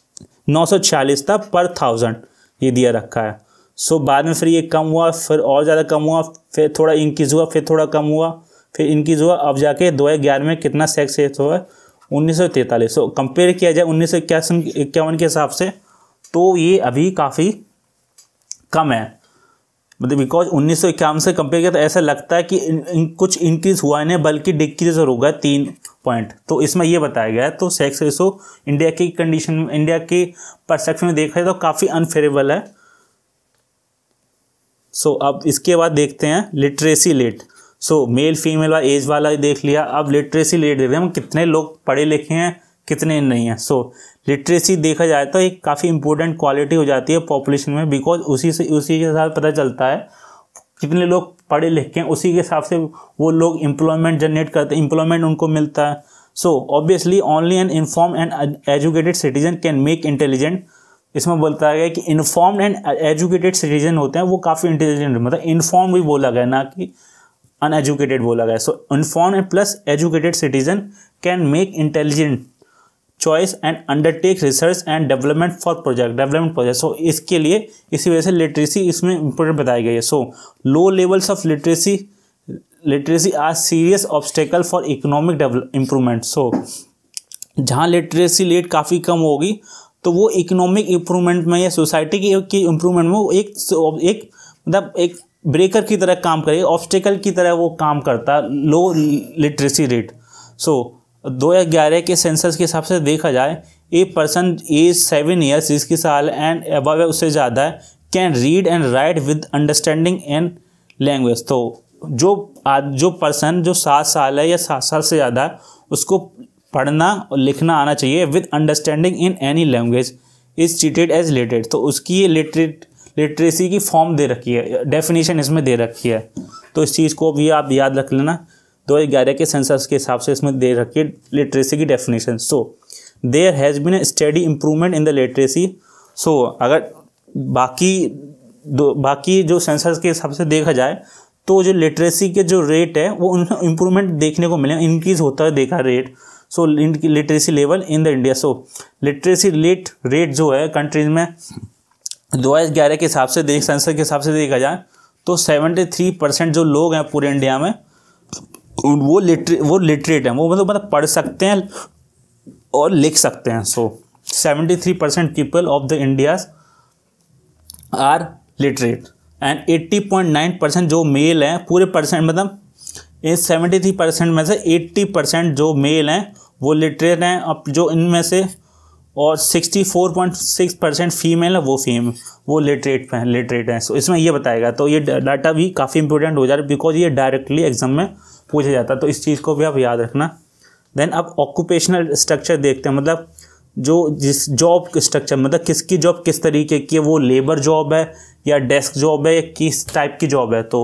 946 था पर थाउजेंड ये दिया रखा है सो बाद में फिर ये कम हुआ फिर और ज़्यादा कम हुआ फिर थोड़ा इंक्रीज हुआ फिर थोड़ा कम हुआ फिर इंक्रीज हुआ अब जाके दो हज़ार ग्यारह में कितना सेक्स हुआ है उन्नीस सौ तैंतालीस सो कंपेयर किया जाए उन्नीस सौ इक्यावन के हिसाब से तो ये अभी काफ़ी कम है मतलब बिकॉज उन्नीस सौ इक्यावन से कंपेयर किया तो ऐसा लगता है कि इन, इन, कुछ इंक्रीज हुआ नहीं बल्कि डिक्रीज और होगा तीन पॉइंट तो इसमें यह बताया गया है तो सेक्स रेशो इंडिया की कंडीशन इंडिया की परसेप्शन में देखा जाए तो काफ़ी अनफेवरेबल है सो so, अब इसके बाद देखते हैं literacy let so male female वाला एज वाला देख लिया अब लिटरेसी लेट देखते हैं हम कितने लोग पढ़े लिखे हैं कितने नहीं हैं सो लिटरेसी देखा जाए तो एक काफ़ी इंपॉर्टेंट क्वालिटी हो जाती है पॉपुलेशन में बिकॉज उसी से उसी के साथ पता चलता है कितने लोग पढ़े लिखे हैं उसी के हिसाब से वो लोग इम्प्लॉयमेंट जनरेट करते हैं इम्प्लॉयमेंट उनको मिलता है so obviously only an inform and educated citizen can make intelligent इसमें बोलता गया कि इन्फॉर्म एंड एजुकेटेड सिटीजन होते हैं वो काफ़ी इंटेलिजेंट मतलब इन्फॉर्म भी बोला गया ना कि अनएजुकेटेड बोला गया so inform plus educated citizen can make intelligent choice and undertake research and development for project development project so इसके लिए इसी वजह से लिटरेसी इसमें इंपॉर्टेंट बताई गई है so low levels of literacy literacy are serious obstacle for economic improvement so जहाँ लिटरेसी रेट काफ़ी कम होगी तो वो इकोनॉमिक इम्प्रूवमेंट में या सोसाइटी के इम्प्रूवमेंट में वो एक एक मतलब एक ब्रेकर की तरह काम करेगी ऑब्स्टेकल की तरह वो काम करता लो लिटरेसी रेट सो दो हज़ार ग्यारह के सेंसस के हिसाब से देखा जाए a person age seven years जिसकी साल एंड अबव है उससे ज़्यादा है can read and write with understanding in language तो जो जो पर्सन जो सात साल है या सात साल से ज़्यादा है उसको पढ़ना और लिखना आना चाहिए with understanding in any language is चीटेड एज लिटरेट तो उसकी ये लिटरेट लिटरेसी की फॉर्म दे रखी है डेफिनेशन इसमें दे रखी है तो इस चीज़ को भी आप याद रख लेना 2011 के सेंसस के हिसाब से इसमें दे रखी है लिटरेसी की definition so there has been study improvement in the literacy so अगर बाकी दो बाकी जो सेंसस के हिसाब से देखा जाए तो जो लिटरेसी के जो रेट है वो उनमें इम्प्रूवमेंट देखने को मिले इंक्रीज़ होता है देखा rate so literacy level in the India so literacy rate rate जो है कंट्रीज में दो हज़ार ग्यारह के हिसाब से देख सेंसर के हिसाब से देखा जाए तो सेवेंटी थ्री परसेंट जो लोग हैं पूरे इंडिया में वो लिटरे वो लिटरेट हैं वो मतलब मतलब पढ़ सकते हैं और लिख सकते हैं so seventy three percent people of the India's are literate and eighty point nine percent जो मेल हैं पूरे परसेंट मतलब इस सेवेंटी थ्री परसेंट में से एट्टी परसेंट जो मेल हैं वो लिटरेट हैं अब जो इनमें से और sixty four point six percent female है वो फीम वो लिटरेट हैं लिटरेट हैं सो इसमें ये बताएगा तो ये डाटा भी काफ़ी इंपॉर्टेंट हो जा रहा है बिकॉज ये डायरेक्टली एग्जाम में पूछा जाता है तो इस चीज़ को भी आप याद रखना देन अब ऑक्यूपेशनल स्ट्रक्चर देखते हैं मतलब जो जिस जॉब स्ट्रक्चर मतलब किसकी जॉब किस तरीके की है वो लेबर जॉब है या डेस्क जॉब है या किस टाइप की जॉब है तो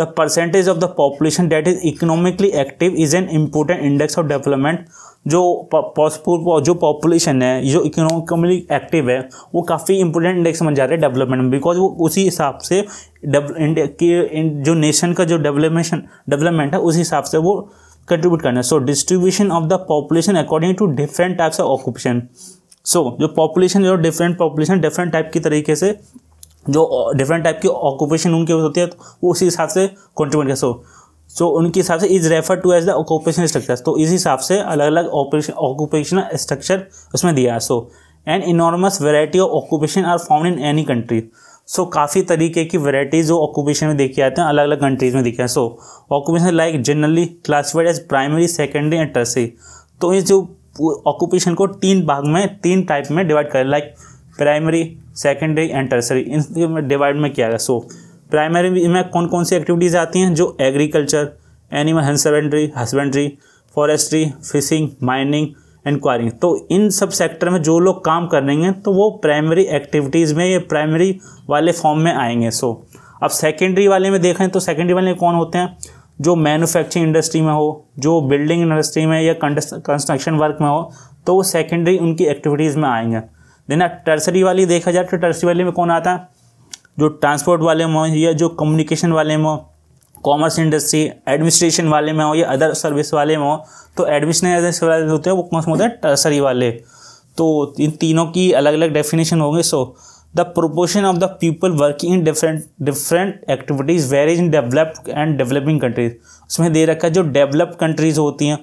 the percentage of the population that is economically active is an important index of development जो पॉसपुर जो पॉपुलेशन है जो इकोनॉमिकली एक्टिव है वो काफ़ी इंपॉर्टेंट इंडेक्स बन जा रहा है डेवलपमेंट में बिकॉज वो उसी हिसाब से इंडिया की जो नेशन का जो डेवलपमेशन डेवलपमेंट है उसी हिसाब से वो कंट्रीब्यूट करना है so distribution of the population according to different types of occupation so जो पॉपुलेशन जो डिफरेंट पॉपुलेशन डिफरेंट टाइप की तरीके से जो डिफरेंट टाइप की ऑक्यूपेशन उनके होती है तो वो उसी हिसाब से कंट्रीब्यूट कर सो सो उनके हिसाब से is refer to as the occupational structure तो इस हिसाब से अलग अलग ऑपरेशन ऑक्यूपेशनल स्ट्रक्चर उसमें दिया है so and enormous variety of occupation are found in any country so काफ़ी तरीके की वेराइटीज़ जो ऑक्यूपेशन में देखे जाते हैं अलग अलग कंट्रीज़ में दिखे हैं so occupation like generally classified as primary secondary and tertiary तो इस जो ऑक्यूपेशन को तीन भाग में तीन टाइप में डिवाइड कर like primary secondary and tertiary in divide में किया गया सो so, प्राइमरी में कौन कौन सी एक्टिविटीज़ आती हैं जो agriculture animal husbandry husbandry forestry fishing mining quarrying तो इन सब सेक्टर में जो लोग काम कर हैं तो वो प्राइमरी एक्टिविटीज़ में ये प्राइमरी वाले फॉर्म में आएंगे सो so, अब सेकेंडरी वाले में देखें तो सेकेंडरी वाले कौन होते हैं जो मैन्युफैक्चरिंग इंडस्ट्री में हो जो बिल्डिंग इंडस्ट्री में या कंस्ट्रक्शन वर्क में हो तो वो सेकेंडरी उनकी एक्टिविटीज़ में आएंगे देना टर्सरी वाली देखा जाए तो टर्सरी वाली में कौन आता है जो ट्रांसपोर्ट वाले में हो या जो कम्युनिकेशन वाले में हो कॉमर्स इंडस्ट्री एडमिनिस्ट्रेशन वाले में हो या अदर सर्विस वाले में हो तो एडमिनिस्ट्रेशन वाले होते हैं वो कौन से होते हैं टर्सरी वाले तो इन तीनों की अलग अलग डेफिनेशन होंगे so the proportion of the people working in different different activities varies in developed and developing countries उसमें दे रखा है जो डेवलप्ड कंट्रीज़ होती हैं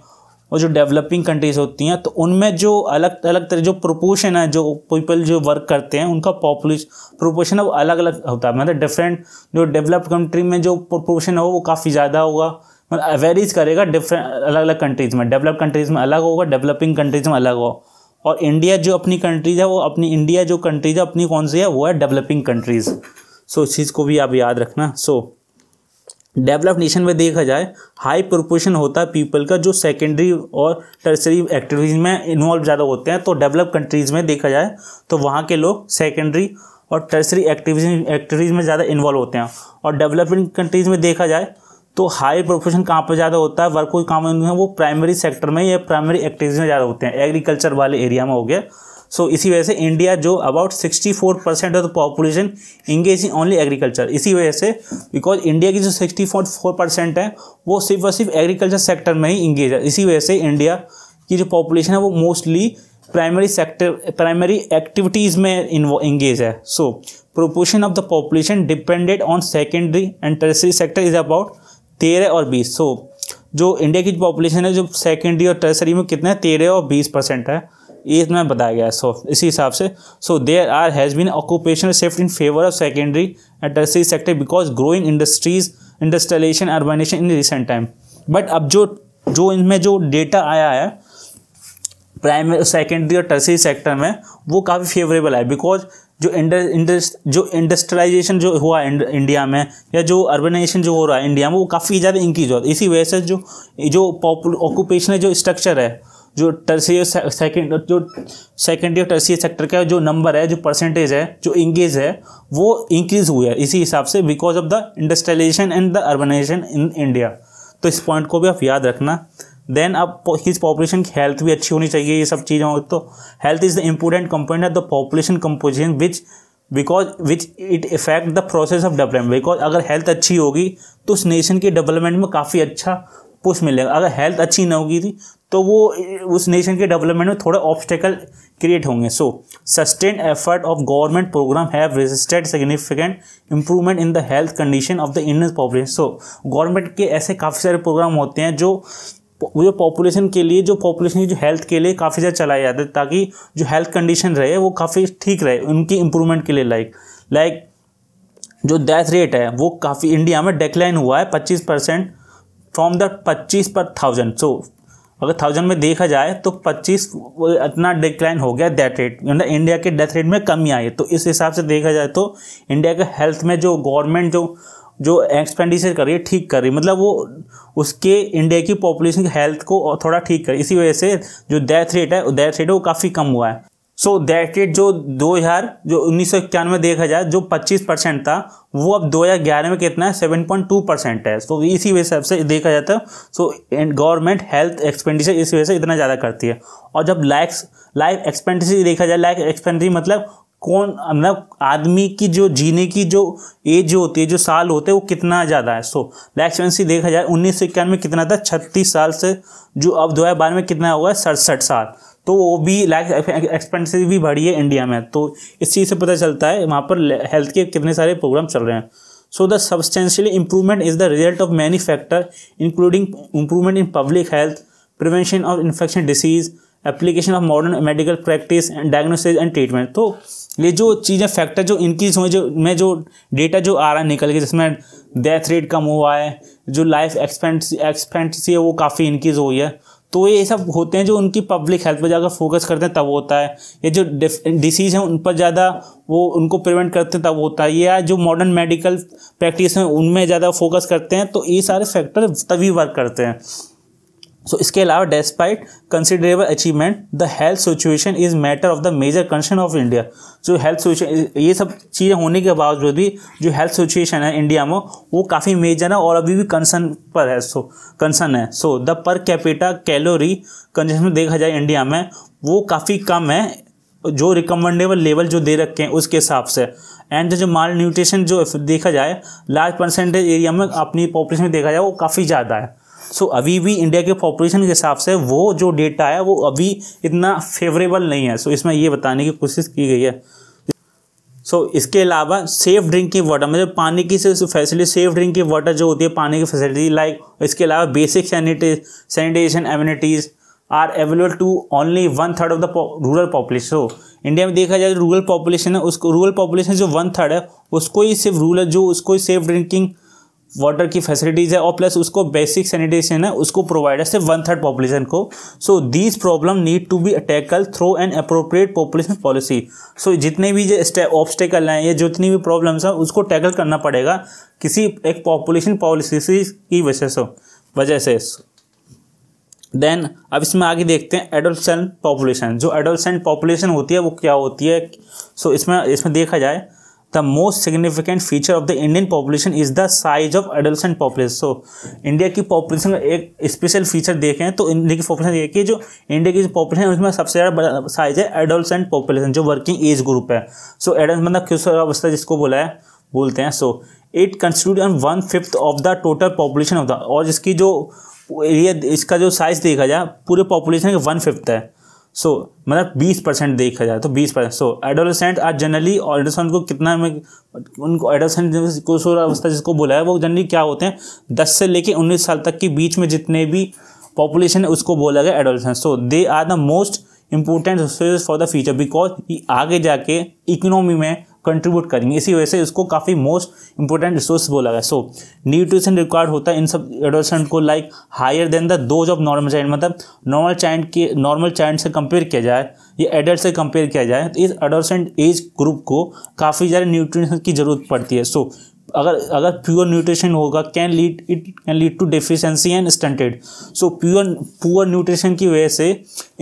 और जो डेवलपिंग कंट्रीज होती हैं तो उनमें जो अलग अलग तरह जो प्रोपोर्शन है जो पीपल जो वर्क करते हैं उनका पॉपुलेश प्रोपोर्शन है वो अलग अलग होता है मतलब डिफरेंट जो डेवलप कंट्री में जो प्रोपोर्शन हो वो काफ़ी ज़्यादा होगा मतलब अवेरीज करेगा डिफरेंट अलग अलग कंट्रीज़ में डेवलप कंट्रीज़ में अलग होगा डेवलपिंग कंट्रीज़ में अलग होगा और इंडिया जो अपनी कंट्रीज़ है वो अपनी इंडिया जो कंट्रीज़ है अपनी कौन सी है वो है डेवलपिंग कंट्रीज़ सो so, इस चीज़ को भी आप याद रखना सो so, डेवलप्ड नेशन में देखा जाए हाई प्रोपोर्शन होता है पीपल का जो सेकेंडरी और टर्सरी एक्टिविटीज़ में इन्वॉल्व ज़्यादा होते हैं तो डेवलप कंट्रीज़ में देखा जाए तो वहाँ के लोग सेकेंडरी और टर्सरी एक्टिविटी एक्टिविटीज़ में ज़्यादा इन्वॉल्व होते हैं और डेवलपिंग कंट्रीज़ में देखा जाए तो हाई प्रोफेशन कहाँ पर ज़्यादा होता है वर्क कोई काम है वो प्राइमरी सेक्टर में या प्राइमरी एक्टिविटीज़ में ज़्यादा होते हैं एग्रीकल्चर वाले एरिया में हो गया सो so, इसी वजह से इंडिया जो about 64 percent of the population engage in only agriculture इसी वजह से बिकॉज इंडिया की जो 64 परसेंट है वो सिर्फ और सिर्फ एग्रीकल्चर सेक्टर में ही इंगेज है इसी वजह से इंडिया की जो पॉपुलेशन है वो mostly primary sector primary activities में इंगेज है so proportion of the population depended on secondary and tertiary sector is about तेरह और बीस सो so, जो इंडिया की पॉपुलेशन है जो सेकेंडरी और टर्सरी में कितना है तेरह और बीस परसेंट है ये इसमें तो बताया गया है सो इसी हिसाब से so there are has been occupational shift in favour of secondary and tertiary sector because growing industries industrialization urbanization in recent time but अब जो जो इनमें जो डेटा आया है प्राइमरी सेकेंडरी और टर्सरी सेक्टर में वो काफ़ी फेवरेबल है बिकॉज जो इंडस्ट जो इंडस्ट्रियलाइजेशन जो हुआ इंडिया में या जो अर्बनाइजेशन जो हो रहा है इंडिया में वो काफ़ी ज़्यादा इंक्रीज हुआ इसी वजह से जो जो पॉपुल ऑक्यूपेशनल जो स्ट्रक्चर है जो टर्सी सेकेंड जो सेकेंडरी और टर्सी सेक्टर का जो नंबर है जो परसेंटेज है जो इंगेज है वो इंक्रीज हुआ है इसी हिसाब से because of the industrialisation and the urbanisation in India तो इस पॉइंट को भी आप याद रखना देन अब इस पॉपुलेशन की हेल्थ भी अच्छी होनी चाहिए ये सब चीज़ें तो health is the important component of the population composition which because which it effect the process of development because अगर हेल्थ अच्छी होगी तो उस नेशन के डेवलपमेंट में काफ़ी अच्छा पुश मिलेगा अगर हेल्थ अच्छी ना होगी थी तो वो उस नेशन के डेवलपमेंट में थोड़े ऑब्स्टेकल क्रिएट होंगे so sustain effort of government programme have registered significant improvement in the health condition of the Indian population so government के ऐसे काफ़ी सारे प्रोग्राम होते हैं जो जो पॉपुलेशन के लिए जो पॉपुलेशन की जो हेल्थ के लिए काफ़ी ज़्यादा चलाए जाते हैं ताकि जो हेल्थ कंडीशन रहे वो काफ़ी ठीक रहे उनकी इंप्रूवमेंट के लिए लाइक लाइक जो डेथ रेट है वो काफ़ी इंडिया में डिक्लाइन हुआ है पच्चीस परसेंट फ्रॉम द पच्चीस पर थाउजेंड सो अगर थाउजेंड में देखा जाए तो पच्चीस इतना डिक्लाइन हो गया डेथ रेट मतलब इंडिया के डेथ रेट में कमी आई है तो इस हिसाब से देखा जाए तो इंडिया के हेल्थ में जो गवर्नमेंट जो जो एक्सपेंडिचर कर रही है ठीक कर रही है मतलब वो उसके इंडिया की पॉपुलेशन की हेल्थ को थोड़ा ठीक कर इसी वजह से जो डेथ रेट है डेथ रेट है वो काफ़ी कम हुआ है सो दैट रेट जो दो हज़ार जो उन्नीस सौ इक्यानवे देखा जाए जो पच्चीस परसेंट था वो अब दो हज़ार ग्यारह में कितना है सेवन पॉइंट टू परसेंट है सो so, इसी वजह से देखा जाता है सो गवर्नमेंट हेल्थ एक्सपेंडिचर इसी वजह से इतना ज़्यादा करती है और जब लाइफ लाइफ एक्सपेंडिचर देखा जाए लाइफ एक्सपेंडिचर मतलब कौन मतलब आदमी की जो जीने की जो एज जो होती है जो साल होते हैं वो कितना ज़्यादा है सो लाइफ एक्सपेंडिचर देखा जाए उन्नीस सौ इक्यानवे कितना था छत्तीस साल से जो अब दो हज़ार बारह में कितना हुआ है सड़सठ साल तो वो भी लाइफ एक्सपेंसिव भी बढ़ी है इंडिया में तो इस चीज़ से पता चलता है वहाँ पर हेल्थ के कितने सारे प्रोग्राम चल रहे हैं so the substantial improvement is the result of many factor including improvement in public health prevention of infection disease application of modern medical practice and diagnosis and treatment तो ये जो चीज़ें फैक्टर जो इनक्रीज हुए जो में जो डेटा जो आ रहा है निकल के जिसमें डेथ रेट कम हुआ है जो लाइफ एक्सपेंस एक्सपेंसी है वो काफ़ी इंक्रीज हुई है तो ये सब होते हैं जो उनकी पब्लिक हेल्थ पर ज़्यादा फोकस करते हैं तब होता है ये जो डिसीज़ हैं उन पर ज़्यादा वो उनको प्रिवेंट करते हैं तब होता है या जो मॉडर्न मेडिकल प्रैक्टिस हैं उनमें ज़्यादा फोकस करते हैं तो ये सारे फैक्टर तभी वर्क करते हैं सो so, इसके अलावा despite considerable achievement the health situation is matter of the major concern of India जो हेल्थ सिचुएशन ये सब चीज़ें होने के बावजूद भी जो हेल्थ सिचुएशन है इंडिया में वो काफ़ी मेजर है और अभी भी कंसर्न पर है सो so, कंसर्न है so the per capita calorie consumption देखा जाए इंडिया में वो काफ़ी कम है जो रिकमेंडेबल लेवल जो दे रखे हैं उसके हिसाब से एंड जो माल न्यूट्रिशन जो देखा जाए लार्ज परसेंटेज एरिया में अपनी पॉपुलेशन में देखा जाए वो काफ़ी ज़्यादा है सो अभी भी इंडिया के पॉपुलेशन के हिसाब से वो जो डेटा है वो अभी इतना फेवरेबल नहीं है सो इसमें ये बताने की कोशिश की गई है सो so, इसके अलावा सेफ ड्रिंकिंग वाटर मतलब पानी की फैसिलिटी सेफ ड्रिंकिंग वाटर जो होती है पानी की फैसिलिटी लाइक इसके अलावा बेसिक सैनिटेज sanitation amenities are available to only one third of the rural population so India में देखा जाए रूरल तो पॉपुलेशन है उसको रूरल पॉपुलेशन जो वन थर्ड है उसको ही सिर्फ रूरल जो उसको ही सेफ ड्रिंकिंग वाटर की फैसिलिटीज़ है और प्लस उसको बेसिक सैनिटेशन है उसको प्रोवाइड है सिर्फ वन थर्ड पॉपुलेशन को so these problem need to be tackle through an appropriate population policy so जितने भी ऑब्स्टेकल हैं या जितनी भी प्रॉब्लम्स हैं उसको टैकल करना पड़ेगा किसी एक पॉपुलेशन पॉलिसी की वजह से वजह से देन अब इसमें आगे देखते हैं एडोलसेंट पॉपुलेशन जो एडोलसेंट पॉपुलेशन होती है वो क्या होती है सो so, इसमें इसमें देखा जाए the most significant feature of the Indian population is the size of adolescent population so India की पॉपुलेशन का एक स्पेशल फीचर देखें तो इंडिया की पॉपुलेशन ये कि जो इंडिया की पॉपुलेशन है उसमें सबसे ज़्यादा साइज है एडल्सेंट पॉपुलेशन जो वर्किंग एज ग्रुप है सो एडल्ट मतलब किशोर अवस्था जिसको बोला है बोलते हैं so it constitute on one fifth of the total population of the और इसकी जो एरिया इसका जो साइज़ देखा जाए पूरे पॉपुलेशन का वन फिफ्थ है सो so, मतलब बीस परसेंट देखा जाए तो बीस परसेंट सो एडोलसेंट आज जनरली और को कितना में उनको एडोलसेंट किशोर अवस्था जिसको बोला है वो जनरली क्या होते हैं दस से लेके उन्नीस साल तक के बीच में जितने भी पॉपुलेशन है उसको बोला गया adolescent so they are the most important for the future because आगे जाके इकोनॉमी में कंट्रीब्यूट करेंगे इसी वजह से इसको काफ़ी मोस्ट इंपॉर्टेंट रिसोर्स बोला गया सो न्यूट्रिशन रिक्वायर्ड होता है इन सब एडोलसेंट को like higher than the those of normal child मतलब नॉर्मल चाइल्ड के नॉर्मल चाइल्ड से कंपेयर किया जाए या एडल्ट से कंपेयर किया जाए तो इस एडोलसेंट एज ग्रुप को काफ़ी ज़्यादा न्यूट्रिशन की ज़रूरत पड़ती है सो so, अगर अगर प्योर न्यूट्रिशन होगा can lead it can lead to deficiency and stunted so pure poor nutrition की वजह से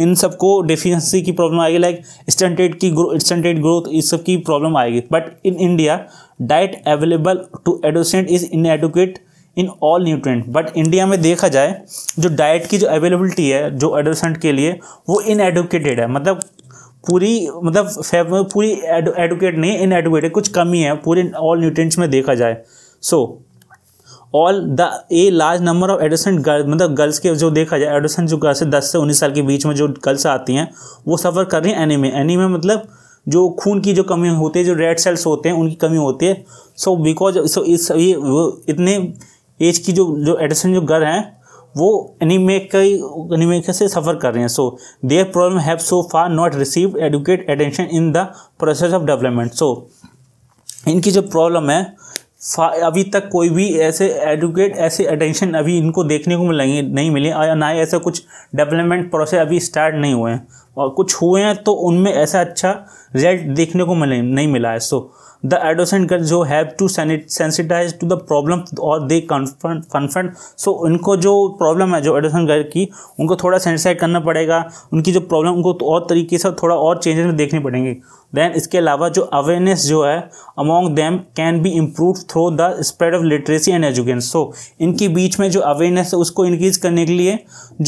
इन सबको डिफिशेंसी की प्रॉब्लम आएगी लाइक स्टंटेड की स्टंटेड ग्रोथ इस सब की प्रॉब्लम आएगी but in India diet available to adolescent is inadequate in all nutrient but India में देखा जाए जो डाइट की जो अवेलेबिलिटी है जो एडोसेंट के लिए वो इनएडुकेटेड है मतलब पूरी मतलब पूरी एडवोकेट एडुकेट नहीं इन एडुकेट कुछ कमी है पूरे ऑल न्यूट्रिएंट्स में देखा जाए so all the a large number of adolescent girl मतलब गर्ल्स के जो देखा जाए एडोसेंट जो गर्ल्स है दस से उन्नीस साल के बीच में जो गर्ल्स आती हैं वो सफ़र कर रही हैं एनीमे एनीमे मतलब जो खून की जो कमी होती है जो रेड सेल्स होते हैं उनकी कमी होती है सो बिकॉज सो इस ये वो इतने एज की जो जो एडोसेंट जो गर्ल हैं वो एनिमेक एनिमेक से सफ़र कर रहे हैं so their problem have so far not receive adequate attention in the process of development so इनकी जो प्रॉब्लम है अभी तक कोई भी ऐसे एडुकेट ऐसे अटेंशन अभी इनको देखने को मिलेंगे नहीं मिले ना ही ऐसा कुछ डेवलपमेंट प्रोसेस अभी स्टार्ट नहीं हुए हैं और कुछ हुए हैं तो उनमें ऐसा अच्छा रिजल्ट देखने को मिले नहीं मिला है so so, the adolescent girl जो have to sensitise to the problem और दे कन्फ्रंट सो उनको जो प्रॉब्लम है जो एडोसेंट गर्ल की उनको थोड़ा सेंसिटाइज करना पड़ेगा उनकी जो प्रॉब्लम उनको तो और तरीके से थोड़ा और चेंजेस में देखने पड़ेंगे देन इसके अलावा जो अवेयरनेस जो है among them can be improve through the spread of literacy and education so इनके बीच में जो अवेयरनेस है उसको इंक्रीज करने के लिए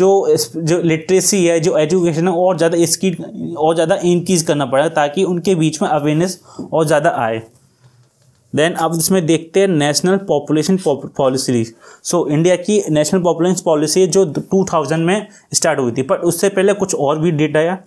जो जो लिटरेसी है जो एजुकेशन है और ज़्यादा इसकी और ज़्यादा इंक्रीज करना पड़ेगा ताकि उनके बीच में अवेयरनेस और ज़्यादा आए देन अब इसमें देखते हैं national population policy so India की नेशनल पॉपुलेशन पॉलिसी जो 2000 में स्टार्ट हुई थी पर उससे पहले कुछ और भी डेटा आया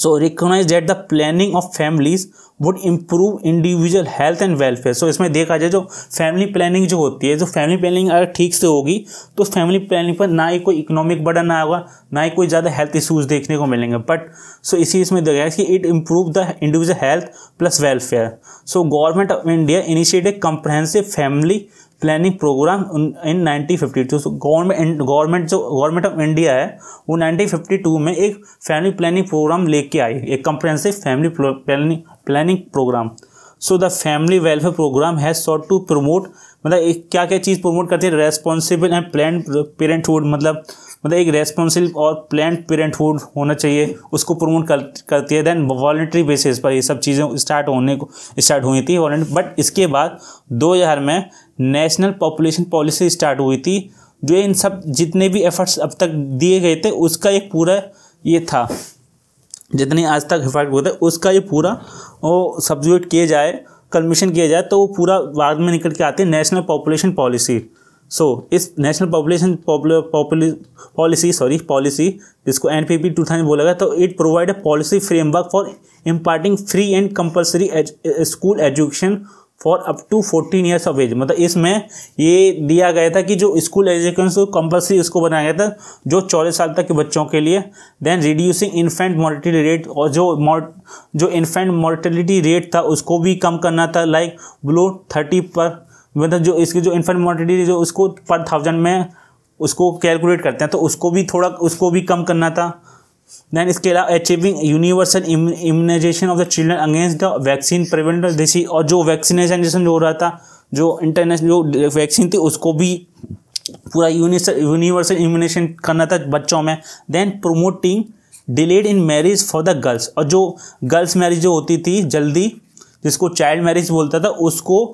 so recognise that the planning of families would improve individual health and welfare so इसमें देखा जाए जो फैमिली प्लानिंग जो होती है जो फैमिली प्लानिंग अगर ठीक से होगी तो फैमिली प्लानिंग पर ना ही कोई इकोनॉमिक बर्डन आएगा ना ही कोई ज़्यादा हेल्थ इशूज़ देखने को मिलेंगे बट सो इसी इसमें देखा है कि it improve the individual health plus welfare so government of India initiative comprehensive family planning programme in 1952 so government government जो गवर्नमेंट ऑफ इंडिया है वो 1952 में एक फैमिली प्लानिंग प्रोग्राम लेके आई एक comprehensive family planning planning programme so the family welfare programme has sought to promote मतलब एक क्या क्या चीज़ प्रमोट करती है रेस्पॉन्सिबल एंड प्लान पेरेंटहुड मतलब मतलब एक रेस्पॉन्सिबल और प्लान पेरेंटहुड होना चाहिए उसको प्रमोट कर, करती है देन वॉल्ट्री बेसिस पर ये सब चीज़ें स्टार्ट होने को स्टार्ट हुई थी वॉल्ट्री बट इसके बाद 2000 में नेशनल पॉपुलेशन पॉलिसी स्टार्ट हुई थी जो इन सब जितने भी एफर्ट्स अब तक दिए गए थे उसका एक पूरा ये था जितने आज तक एफर्ट हुए थे उसका ये पूरा वो सब्जूट किया जाए कलमिशन किया जाए तो वो पूरा बाद में निकल के आती है national population policy so so, इस national population policy sorry policy जिसको N P P two thousand बोला गया तो it provide a policy framework for imparting free and compulsory school education for up to fourteen years of age मतलब इसमें ये दिया गया था कि जो स्कूल एजुकेशन कंपल्सरी इसको बनाया गया था जो चौदह साल तक के बच्चों के लिए then reducing infant mortality rate और जो जो इन्फेंट मॉर्टिलिटी रेट था उसको भी कम करना था लाइक बिलो थर्टी पर मतलब जो इसकी जो इन्फेंट मॉर्टिलिटी जो उसको पर थाउजेंड में उसको कैलकुलेट करते हैं तो उसको भी थोड़ा उसको भी कम करना था दैन इसके अलावा achieving universal immunization of the children against the vaccine prevent disease और जो वैक्सीनेशन हो रहा था जो इंटरनेशनल जो वैक्सीन थी उसको भी पूरा यूनिवर्सल इम्यूनेशन करना था बच्चों में then promoting delayed in marriage for the girls और जो गर्ल्स मैरिज जो होती थी जल्दी जिसको चाइल्ड मैरिज बोलता था उसको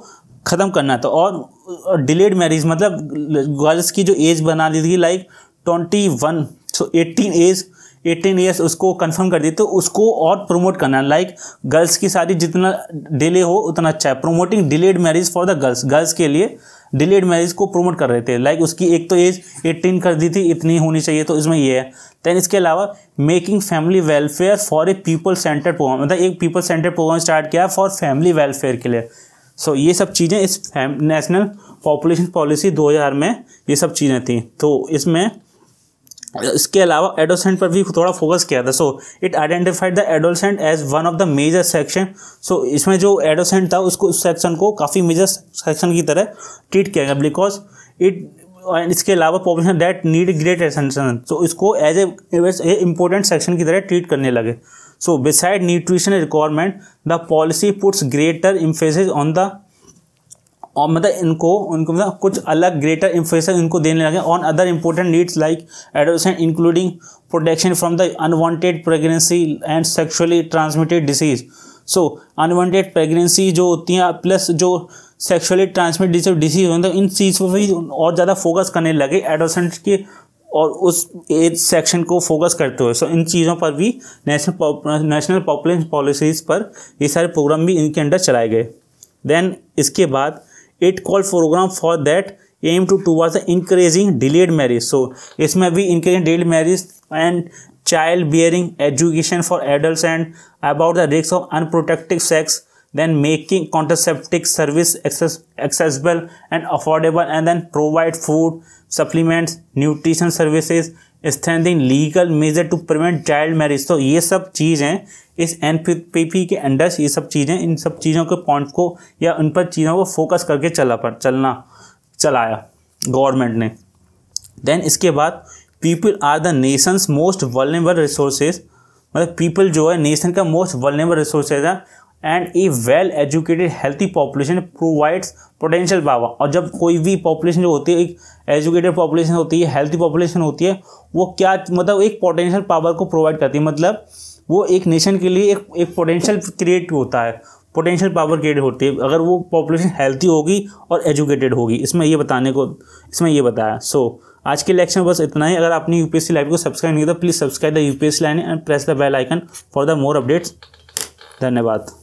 ख़त्म करना था और डिलेड मैरिज मतलब गर्ल्स की जो एज बना दी थी like twenty one so eighteen age eighteen years उसको कंफर्म कर दी तो उसको और प्रमोट करना लाइक गर्ल्स की शादी जितना डिले हो उतना अच्छा है promoting delayed marriage for the girls girls के लिए डिलेड मैरिज को प्रमोट कर रहे थे लाइक उसकी एक तो एज 18 कर दी थी इतनी होनी चाहिए तो इसमें ये है दैन इसके अलावा making family welfare for a people centre programme मतलब एक पीपल सेंटर प्रोग्राम स्टार्ट किया फॉर फैमिली वेलफेयर के लिए सो so, ये सब चीज़ें इस नेशनल पॉपुलेशन पॉलिसी 2000 में ये सब चीज़ें थी तो इसमें इसके अलावा एडोसेंट पर भी थोड़ा फोकस किया था so it identified the adolescent age one of the major section so इसमें जो एडोसेंट था उसको उस सेक्शन को काफ़ी मेजर सेक्शन की तरह ट्रीट किया गया बिकॉज इट एंड इसके अलावा population that need great attention so इसको एज ए इम्पोर्टेंट सेक्शन की तरह ट्रीट करने लगे so beside nutrition requirement the policy puts greater emphasis on the और मतलब इनको उनको मतलब कुछ अलग ग्रेटर इन्फॉर्मेशन इनको देने लगे on other important needs like adolescent including protection from the unwanted pregnancy and sexually transmitted disease so unwanted pregnancy जो होती हैं प्लस जो सेक्सुअली ट्रांसमिट डिसीज होते इन चीज़ पर भी और ज़्यादा फोकस करने लगे एडोलसेंट के और उस एज सेक्शन को फोकस करते हुए सो इन चीज़ों पर भी नेशनल नेशनल पॉपुलेशन पॉलिसीज़ पर ये सारे प्रोग्राम भी इनके अंडर चलाए गए देन इसके बाद it called program for that aim to towards increasing delayed marriage so may be increasing delayed marriage and child bearing education for adults and about the risks of unprotected sex then making contraceptive service access, accessible and affordable and then provide food supplements nutrition services strengthening legal measure to prevent child marriage तो ये सब चीज़ें इस N के under ये सब चीज़ें इन सब चीज़ों के पॉइंट को या उन पर चीज़ों को फोकस करके चला पर चलना चलाया गवर्नमेंट ने देन इसके बाद people are the nation's most vulnerable resources मतलब पीपल जो है नेशन का मोस्ट वलनेबल रिसोर्सेज है and a well educated healthy population provides potential power और जब कोई भी पॉपुलेशन जो होती है एक एजुकेटेड पॉपुलेशन होती है हेल्थी पॉपुलेशन होती है वो क्या मतलब एक पोटेंशियल पावर को प्रोवाइड करती है मतलब वो एक नेशन के लिए एक एक पोटेंशियल क्रिएट होता है पोटेंशियल पावर क्रिएट होती है अगर वो पॉपुलेशन हेल्थी होगी और एजुकेटेड होगी इसमें ये बताने को इसमें ये बताया सो so, आज के लेक्चर में बस इतना ही अगर आपने U P S C live को सब्सक्राइब नहीं किया तो please subscribe the U P S C line and press the bell icon for the more updates धन्यवाद